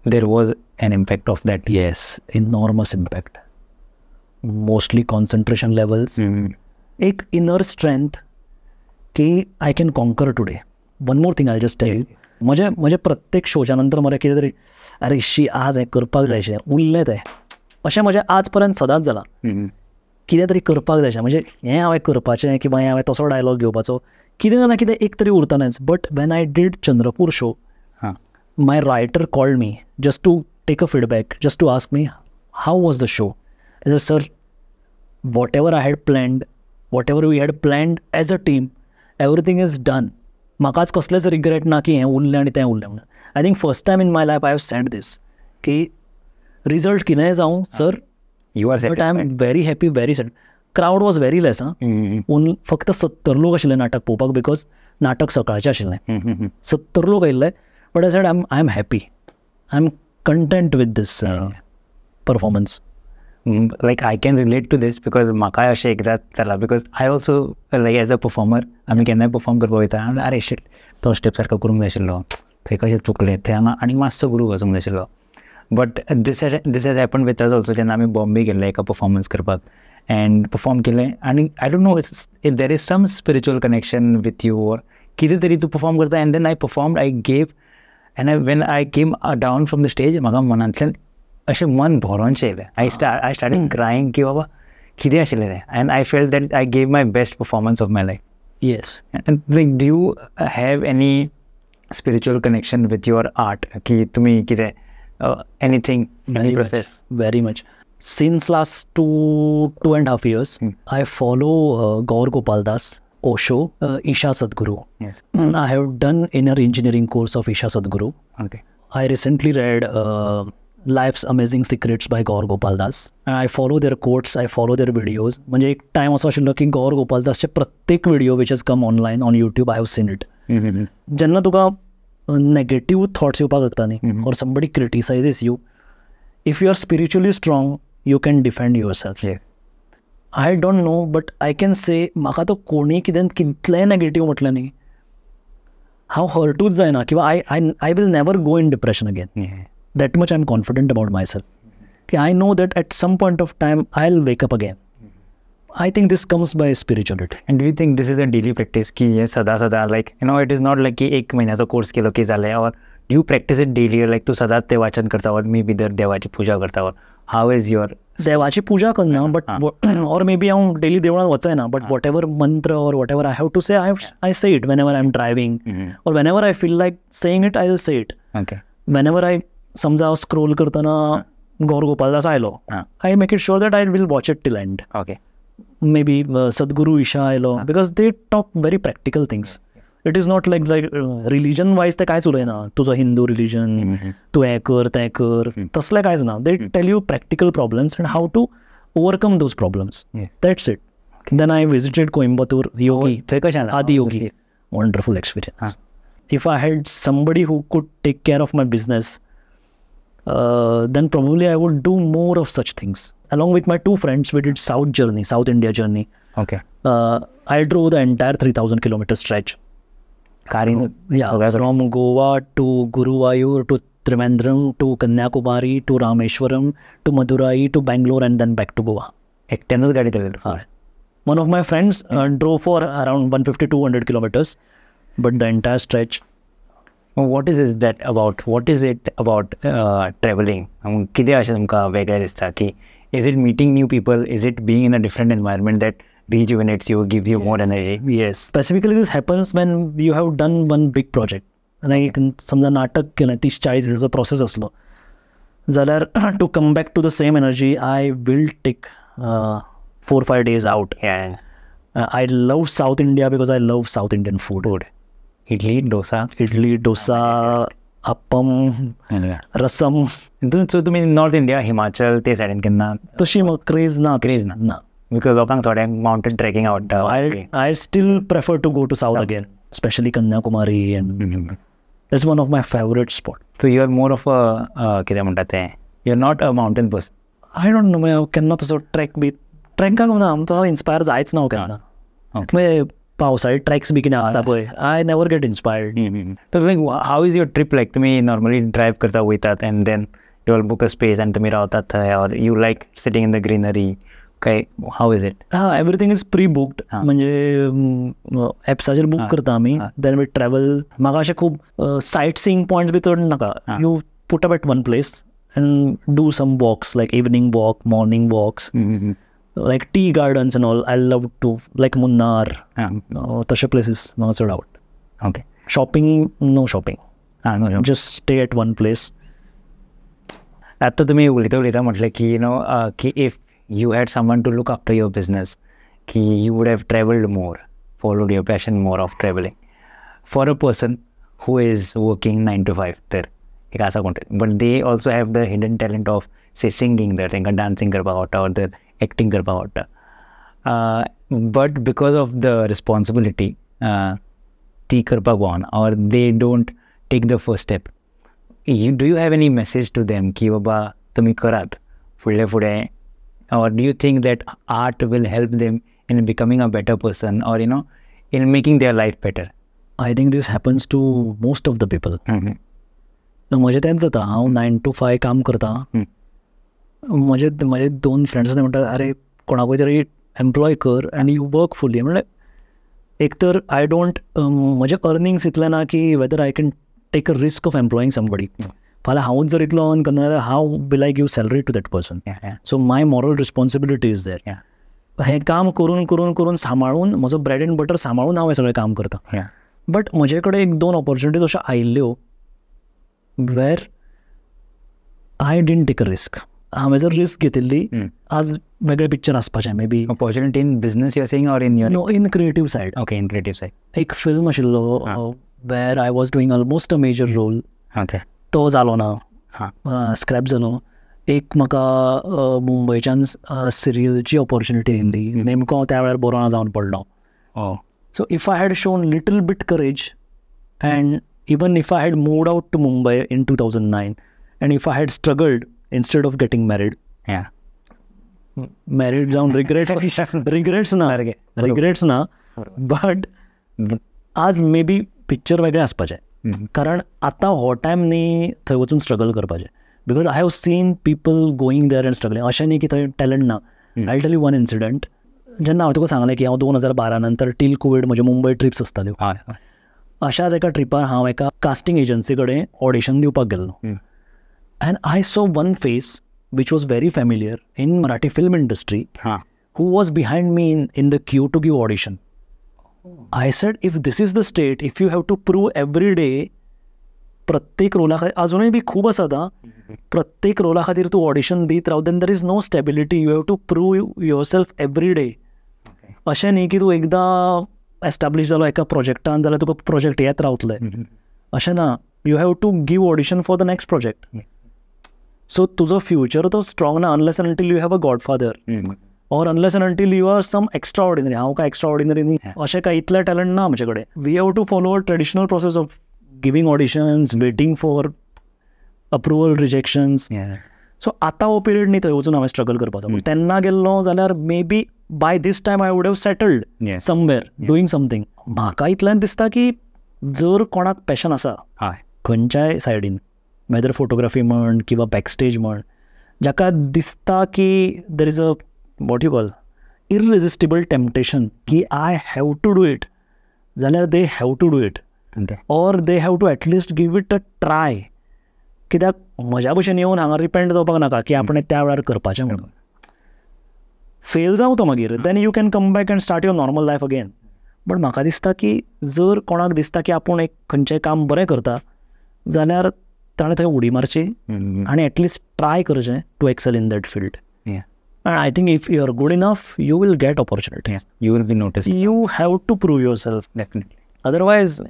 there was an impact of that yes in norms impact mostly concentration levels एक inner strength की I can conquer today one more thing I just tell म्हणजे म्हणजे प्रत्येक शोच्या नंतर मला कितें तरी अरे शी आज हे करपाक जायशें उरलें तें अशें म्हजें आज पर्यंत सदांच जालां कितें तरी करपाक जाय म्हणजे हें हांवें करपाचें किंवां हें हांवें तसो डायलॉग घेवपाचो कितें ना कितें एक तरी उरतालेंच but when I did Chandrapur show my writer called me just to take a feedback just to ask me how was the show as a sir whatever I had planned whatever we had planned as a team everything is done म्हाकाच कसलेंच regret ना की हें उरलें आनी तें उरलें म्हणून I think first time in my life I have send this की रिजल्ट की नाही जाऊं sir you are I am very happy very sad crowd was very less हा ओनली फक्त सत्तर लोक आशिल्ले नाटक पळोवपाक बिकॉज नाटक सकाळचे आशिल्लें सत्तर लोक आयिल्ले but I sad I am I am happy I am content with this performance like I can relate to this because म्हाकाय अशें एकदां चला because I also like as a performer आमी केन्नाय परफॉर्म करपाक वयता आरे शिट तो स्टेप सारको करूंक जाय आशिल्लो थंय कशें चुकलें थंय हांगा आनी मातसो गुरू वचूंक जाय आशिल्लो but this this has happen with us also जेन्ना आमी बॉम्बे गेले एका परफॉर्मन्स करपाक अँड परफॉर्म केले आनी I don't know if there is some spiritual connection with you or कितें तरी तू पफॉर्म करता and then I perform I gave and I when I came down from the stage म्हाका मनांतल्यान अशें मन भरोनशें येयलें I start I starting crying की बाबा कितें आशिल्लें तें and I feel that I gave my best performance of my life yes like do you have any spiritual connection with your art की तुमी कितें uh, anything, very any process. Much, very much. Since last two two and a half years, hmm. I follow uh, Gaur Gopal Das, Osho, uh, Isha Sadhguru. Yes. Mm, I have done inner engineering course of Isha Sadhguru. Okay. I recently read uh, Life's Amazing Secrets by Gaur Gopal Das. And I follow their quotes, I follow their videos. म्हणजे एक time असं आशिल्लो की गौर गोपाल दासचे प्रत्येक video which has come online on YouTube I have seen it जेन्ना तुका negative thoughts येवपाक शकता न्ही or somebody criticizes you if you are spiritually strong you can defend yourself I don't know but I can say म्हाका तो कोणी कितें कितलें नहीं म्हटलें न्ही हांव हर्टूच जायना I I I I will never go in depression again that much I am confident about myself की I know that at some point of time I will wake up again I think this comes by spirituality. And do think this is a daily practice की हे सदा सदा like you know it is not like की एक महिन्याचा course केलं की झालंय or you you practice it daily like तू सदा ते वाचन करता और मी बी दर देवाची पूजा करता और हाव इज युअर देवाची पूजा करणं बट और मे बी हांव डेली देवळान वचाय ना बट वॉट एव्हर मंत्र or whatever I have to say I I say it whenever I am driving or whenever I feel like saying it I will say it whenever I समजा हांव scroll करतना गौर गोपालदास आयलो I make it sure that I will watch it till end okay maybe Sadhguru Isha आयलो because they talk very practical things it is not like like religion wise ते काय उलय ना तुझं हिंदू रिलीजन तू हे कर ते कर तसलं कांयच ना they tell you practical problems and how to overcome those problems that's it then I visited Coimbatore योगी ते कशा Adiyogi wonderful experience if I had somebody who could take care of my business Uh, then probably I would do more of such things. Along with my two friends, we did South journey, South India journey. Okay. Uh, I drove the entire 3,000 kilometer stretch. Carrying? oh, yeah, okay. from Goa to Guruvayur to Trivandrum to Kanyakumari to Rameshwaram to Madurai to Bangalore and then back to Goa. Ah. One of my friends uh, drove for around 150 200 kilometers, but the entire stretch what is it that about what is it about uh, traveling um, is it meeting new people is it being in a different environment that rejuvenates you give you more energy yes specifically this happens when you have done one big project process as to come back to the same energy i will take uh, four or five days out yeah uh, i love south india because i love south indian food. Idli dosa idli dosa appam rasam so तुमी north India Himachal ते सायडीन केन्ना तशी मग craze ना craze ना ना because लोकांक थोड्यांक मावंटेन ट्रेकिंग आवडटा I I still prefer to go to south again specially Kanyakumari and that's one of my favourite spot so you are more of a कितें म्हणटा तें you are not a mountain बस I don't know हांव केन्ना तसो track बी ट्रॅकाक ना आमचो inspire जायच ना हांव केन्ना पावसाळी ट्रॅक्स बी कितें आसता पळय आय नेवर गेट इन्स्पायर्ड तर like how is your trip like तुमी नॉर्मली ड्रायव्ह करता वयतात and then you all book a space and तुमी रावतात थंय or you like sitting in the greenery काय हाव इज इट हा एवरीथींग इज प्री बुक्ड म्हणजे ॲप्साचेर बूक करता आमी देन वी ट्रॅव्हल म्हाका अशें खूब सायट सींग पॉयंट्स बी चड नाका you put up at one place and do some walks like evening walk morning walks like tea gardens and all. I love to like Munar, Yeah. Uh, Tasha places answered out. Okay. Shopping, no shopping. Ah, no Just stay at one place. That's what I you know, uh, if you had someone to look after your business, you would have traveled more, followed your passion more of traveling. For a person who is working 9 to 5 there, but they also have the hidden talent of say singing there, dancing or acting about. Uh, but because of the responsibility, uh, or they don't take the first step. You, do you have any message to them? कि baba, तुम्ही करात फुले फुले, or do you think that art will help them in becoming a better person or you know in making their life better i think this happens to most of the people म्हजें तेंच जाता हाँ nine to five काम करतां hmm. म्हजे म्हजे दोन friends म्हणतात अरे कोणा तरी एम्प्लॉय कर अँड यू वर्क फुली म्हणजे एक तर आय डोंट म्हणजे अर्निंग्स इतलें ना की whether I can take a risk of employing somebody फाल्यां हांवूच जर इतलो अर्न करणार जाल्यार हांव will I give salary to that person so my moral responsibility is there हे काम करून करून करून सांभाळून माझं ब्रेड अँड बटर सांभाळून हांव हे सगळे काम करता बट म्हजे एक दोन ऑपॉर्च्युनिटीज अशा आयिल्ल्यो where I didn't take a risk हांवें जर रिस्क घेतिल्ली आज वेगळें पिक्चर आसपाचें maybe opportunity in business you saying or in your no in creative side okay in creative side एक फिल्म आशिल्लो where I was doing almost a major role तो जालो ना स्क्रॅप जालो एक म्हाका मुंबयच्यान सिरियलची ऑपॉर्च्युनिटी येयल्ली नेमको हांव त्या वेळार बरो ना जावन पडलो so if I had shown little bit courage and even if I had moved out to Mumbai in two thousand nine and if I had struggled instead of getting married married जाऊन regret regrets ना regrets ना but आज may be picture वेगळे असपाचे कारण आतां हो time न्ही थंय वचून स्ट्रगल करपाचे because I have seen people going there and struggling अशें न्ही की थंय टॅलंट ना I tell you one incident जेन्ना हांव तुका सांगलें की हांव दोन हजार बारा नंतर टील कोविड म्हज्यो मुंबय ट्रिप्स आसताल्यो अशाच एका ट्रिपार हांव एका कास्टिंग एजन्सी कडेन ऑडिशन दिवपाक गेल्लो And I saw one face which was very familiar in Marathi film industry huh. who was behind me in, in the queue to give audition. Oh. I said, if this is the state, if you have to prove every day प्रत्येक रोला खातीर अजूनय बी खूब आसा आतां प्रत्येक रोला खातीर तूं ऑडिशन दीत राव then there is no stability you have to prove yourself every day अशें न्ही की तूं एकदां एस्टाब्लीश जालो एका प्रोजेक्टान जाल्यार तुका प्रोजेक्ट येत रावतले अशें ना you have to give audition for the next project so तुझं फ्युचर तो स्ट्रॉंग ना unless and until you have a godfather or unless and until you are some extraordinary हा काय एक्स्ट्रा ऑर्डिनरी न्ही अशें काही इतलें टॅलेंट ना आमच्याकडे we have to follow a traditional process of giving auditions waiting for approval rejections so आता हो पिरियड न्ही थंय वचून हांवें स्ट्रगल करपाचो तेन्ना गेल्लो जाल्यार maybe by this time I would have settled somewhere doing something म्हाका इतल्यान दिसता की जर कोणाक पॅशन आसा खंयच्याय सायडीन મેધર ફોટોગ્રાફી માં ની વો બેકસ્ટેજ માં જકા દિસ્તા કી ધેર ઇઝ અ મોટિવલ ઇરિઝિસ્ટેબલ ટેમ્ટેશન કી I have to do it જનેર they have to do it or they have to at least give it a try કી ધ મજા બુશે નયો ન હરિપેન્ડ જો બગ નકા કે આપણે ત્યાં વળર કરપાચે મન સેલ જાઉ તો મગીર then you can come back and start your normal life again but મકા દિસ્તા કી જોર કોણાક દિસ્તા કી આપણ એક ખંચે કામ બરે કરતા જનેર ताणें थंय उडी मारची आनी एटलिस्ट ट्राय करचें to excel in that field And I think if you are good enough you will get opportunities. You will be notice you have to prove yourself definitely otherwise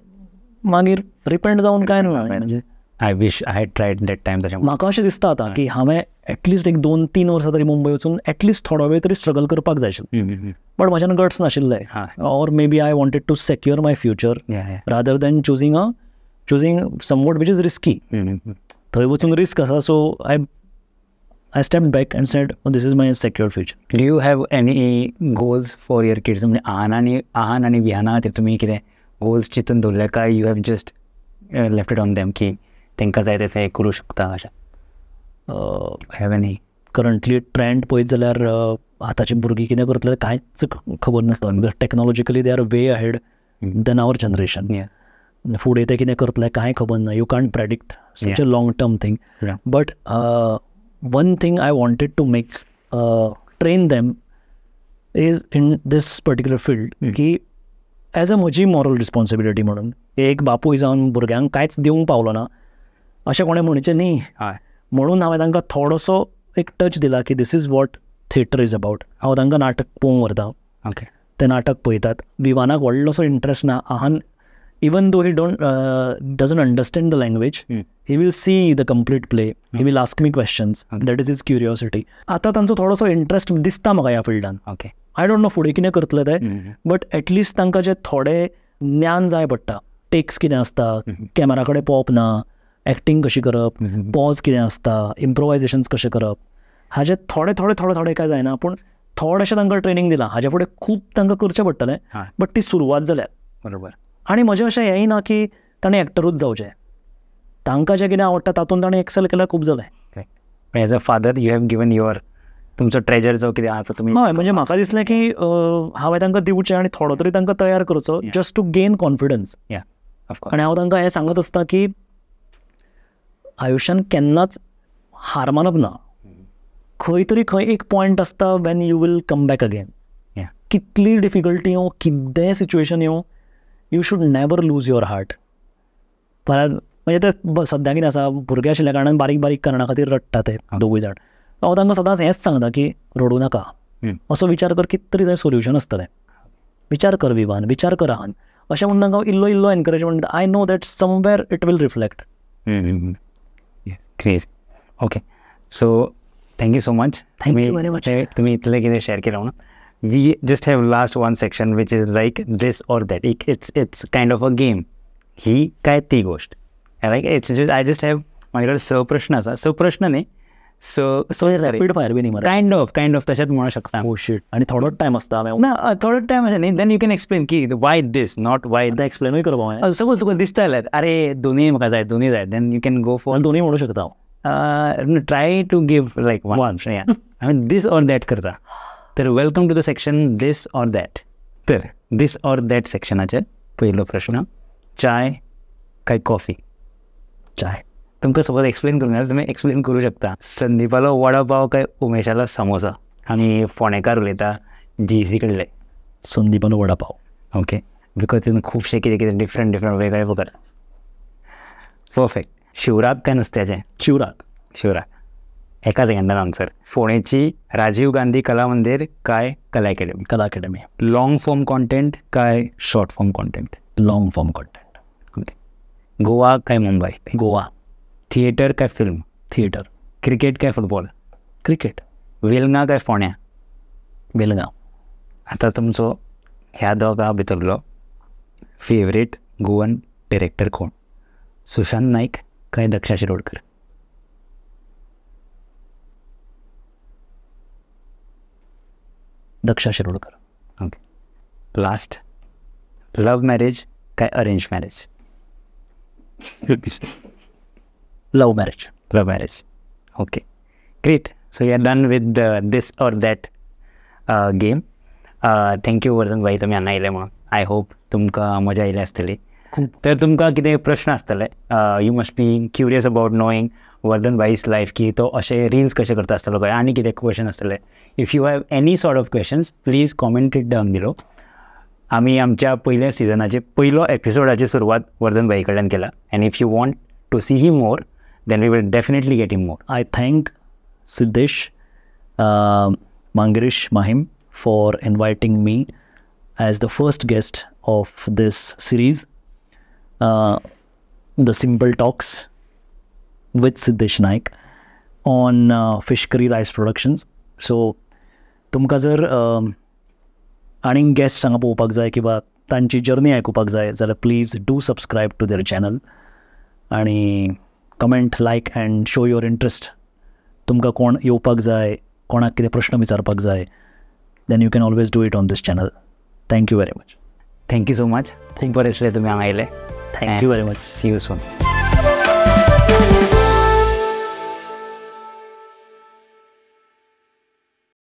मागीर repent जाऊन काय ना I wish I had tried that time त्याच्या म्हाका अशें दिसता आतां की हांवें एटलिस्ट एक दोन तीन वर्सां तरी मुंबय वचून एटलिस्ट थोडो वेळ तरी स्ट्रगल करपाक जाय आशिल्लें बट म्हाज्यान गट्स नाशिल्ले or may maybe I wanted to secure my future rather than choosing a choosing some what is is risky थंय वचून रिस्क आसा so I I stepped back and said, oh, this is my secure future. You you any goals for for kids म्हणजे आहान आणि आहान आणि विहाना ते तुम्ही कितें गोल्स चिंतून दवरले काय you have just left it on them की तांकां जाय तें करूं शकता अशें हॅव एनी करंटली ट्रेंड पळयत जाल्यार आतांचीं भुरगीं कितें करतले कांयच खबर नासता because technologically they are way ahead than our generation फुडें तें कितें करतलें कांय खबर ना you can't predict such a long term thing but one thing I wanted to makes train them is in this particular field की as a म्हजी moral responsibility म्हणून एक बापूय जावन भुरग्यांक कांयच दिवंक पावलो ना अशें कोणें म्हणचें न्ही म्हणून हांवें तांकां थोडोसो एक टच दिला की this is what theatre is about हांव तांकां नाटक पळोवंक व्हरता ओके ते नाटक पळयतात विवानाक व्हडलोसो इंट्रस्ट ना आहान even though he don't uh, doesn't understand the language mm. he will see the complete play mm. he hmm. will ask is questions okay. आता तांचो थोडोसो इंट्रस्ट दिसता म्हाका ह्या फिल्डान ओके आय डोंट नो फुडें कितें करतले ते बट एटलिस्ट तांकां जे थोडें ज्ञान जाय पडटा टेक्स कितें आसता कॅमेरा कडेन पॉप ना एक्टींग कशी करप पॉज कितें आसता इम्प्रोवायजेशन्स कशें करप हाजें थोडे थोडे थोडे थोडे काय जायना पूण थोडेशें तांकां ट्रेनिंग दिलां हाज्या फुडें खूब तांकां करचें पडटलें बट ती सुरवात जाल्या बरोबर आणि म्हजें अशें हेंय ना की ताणें एक्टरूच जावचें तांकां जें कितें आवडटा तातूंत ताणें एक्सेल केल्यार खूब जालें as a father you have given your तुमचो ट्रेजर जो कितें आसा तुमी हय म्हणजे म्हाका दिसलें की हांवें तांकां दिवचें आनी थोडो तरी तांकां तयार करचो जस्ट टू गेन कॉन्फिडन्स आनी हांव तांकां हें सांगत आसता की आयुश्यान केन्नाच हार मानप ना खंय तरी खंय एक पॉयंट आसता when you will come back again कितली डिफिकल्टी येवं किद्देंय सिच्युएशन येवं you should never lose your heart परत म्हणजे ते सध्या किती असा भुरगे आशिल्ल्या कारणान बारीक बारीक कारणा खातीर रडटा ते दोगूय जाण हांव तांकां सदांच हेंच सांगता की रडू नाका असो विचार कर कित तरी थंय सोल्युशन आसतलें विचार कर विवान विचार कर हान अशें म्हणून तांकां इल्लो इल्लो encouragement I know that somewhere it will reflect craze okay so thank you so much thank you very much तुम्ही इतलें कितें शेअर केलं म्हणून we just have last one section which is like this or that. It, it's it's kind of a game. ही काय ती गोष्ट like it's I just have माझ्याकडे स प्रश्न असा स प्रश्न नाही so so rapid fire be नाही काइंड ऑफ काइंड ऑफ तशात म्हणू शकता ओ oh, शिट आणि थोडोच टाइम असता ना थोडोच टाइम असा नाही देन यू कॅन एक्सप्लेन की why this not why the एक्सप्लेनूय करपा सपोज तुका दिसता जाल्यार अरे दोनूय म्हाका जाय दोनूय जाय then you can go for दोन्ही म्हणू शकता हांव try to give like one this or that करता तर welcome to the section this or that तर दिस ऑर दॅट सेक्शनाचे पहिलो प्रश्न चाय काय कॉफी चाय तुमकां सपोज एक्सप्लेन करूंक जाल्यार तुमी एक्सप्लेन करू शकता संदीपालो वडापाव काय उमेशाला समोसा आणि फोंडेकार उलयता जी कडले संदीपालो वडापाव ओके बिकॉज तितून खुबशे कितें कितें डिफरंट डिफरंट वेगळे प्रकार परफेक्ट शिवराक काय नुस्त्याचें शिवराक शिवराक एका सेकंदात आन्सर फोणेची राजीव गांधी कला मंदिर काय Kala Academy Kala Academy long form content काय short form content long form content Goa काय मुंबई गोवा थिएटर काय फिल्म थिएटर क्रिकेट काय फुटबॉल क्रिकेट वेलगाव काय फोण्या वेलगाव आता तुमचो ह्या दोघा भितरलो फेवरेट गोवन डिरेक्टर कोण सुशांत नाईक काय Daksha Shirodkar Daksha Shirodkar okay last love marriage काय arrange marriage love marriage love marriage okay great so you are done with this or that game thank you Vardhan भाई तुम्ही हांगा आयले म्हणून आय होप तुमका मजा येयली आसतली तर तुमका कितें प्रश्न आसतले you must be curious about knowing Vardhan भाईस लायफ की तो असे रिल्स कसे करता आसतलो काय आनी कितें क्वेश्चन आसतले if you have any sort of questions please comment it down below आमी आमच्या पयल्या सिजनाचे पयलो एपिसोडाची सुरवात वर्धन भाई कडल्यान केला and if you want to see he more then we will definitely get him more I thank Siddhesh Mangirish Mahim for inviting me as the first guest of this series, uh, The Simple Talks. With Siddhesh Naik on fish curry rice productions so तुमकां जर um, आनीक guest हांगा पळोवपाक जाय किंवा तांची journey आयकुपाक जाय जाल्यार please do subscribe to their channel आणि comment like and show your interest तुमकां कोण येवपाक जाय कोणाक कितें प्रश्न विचारपाक जाय then you can always do it on this channel thank you very much thank you so much thank you बरें दिसलें तुमी हांगा आयले thank you very much see you much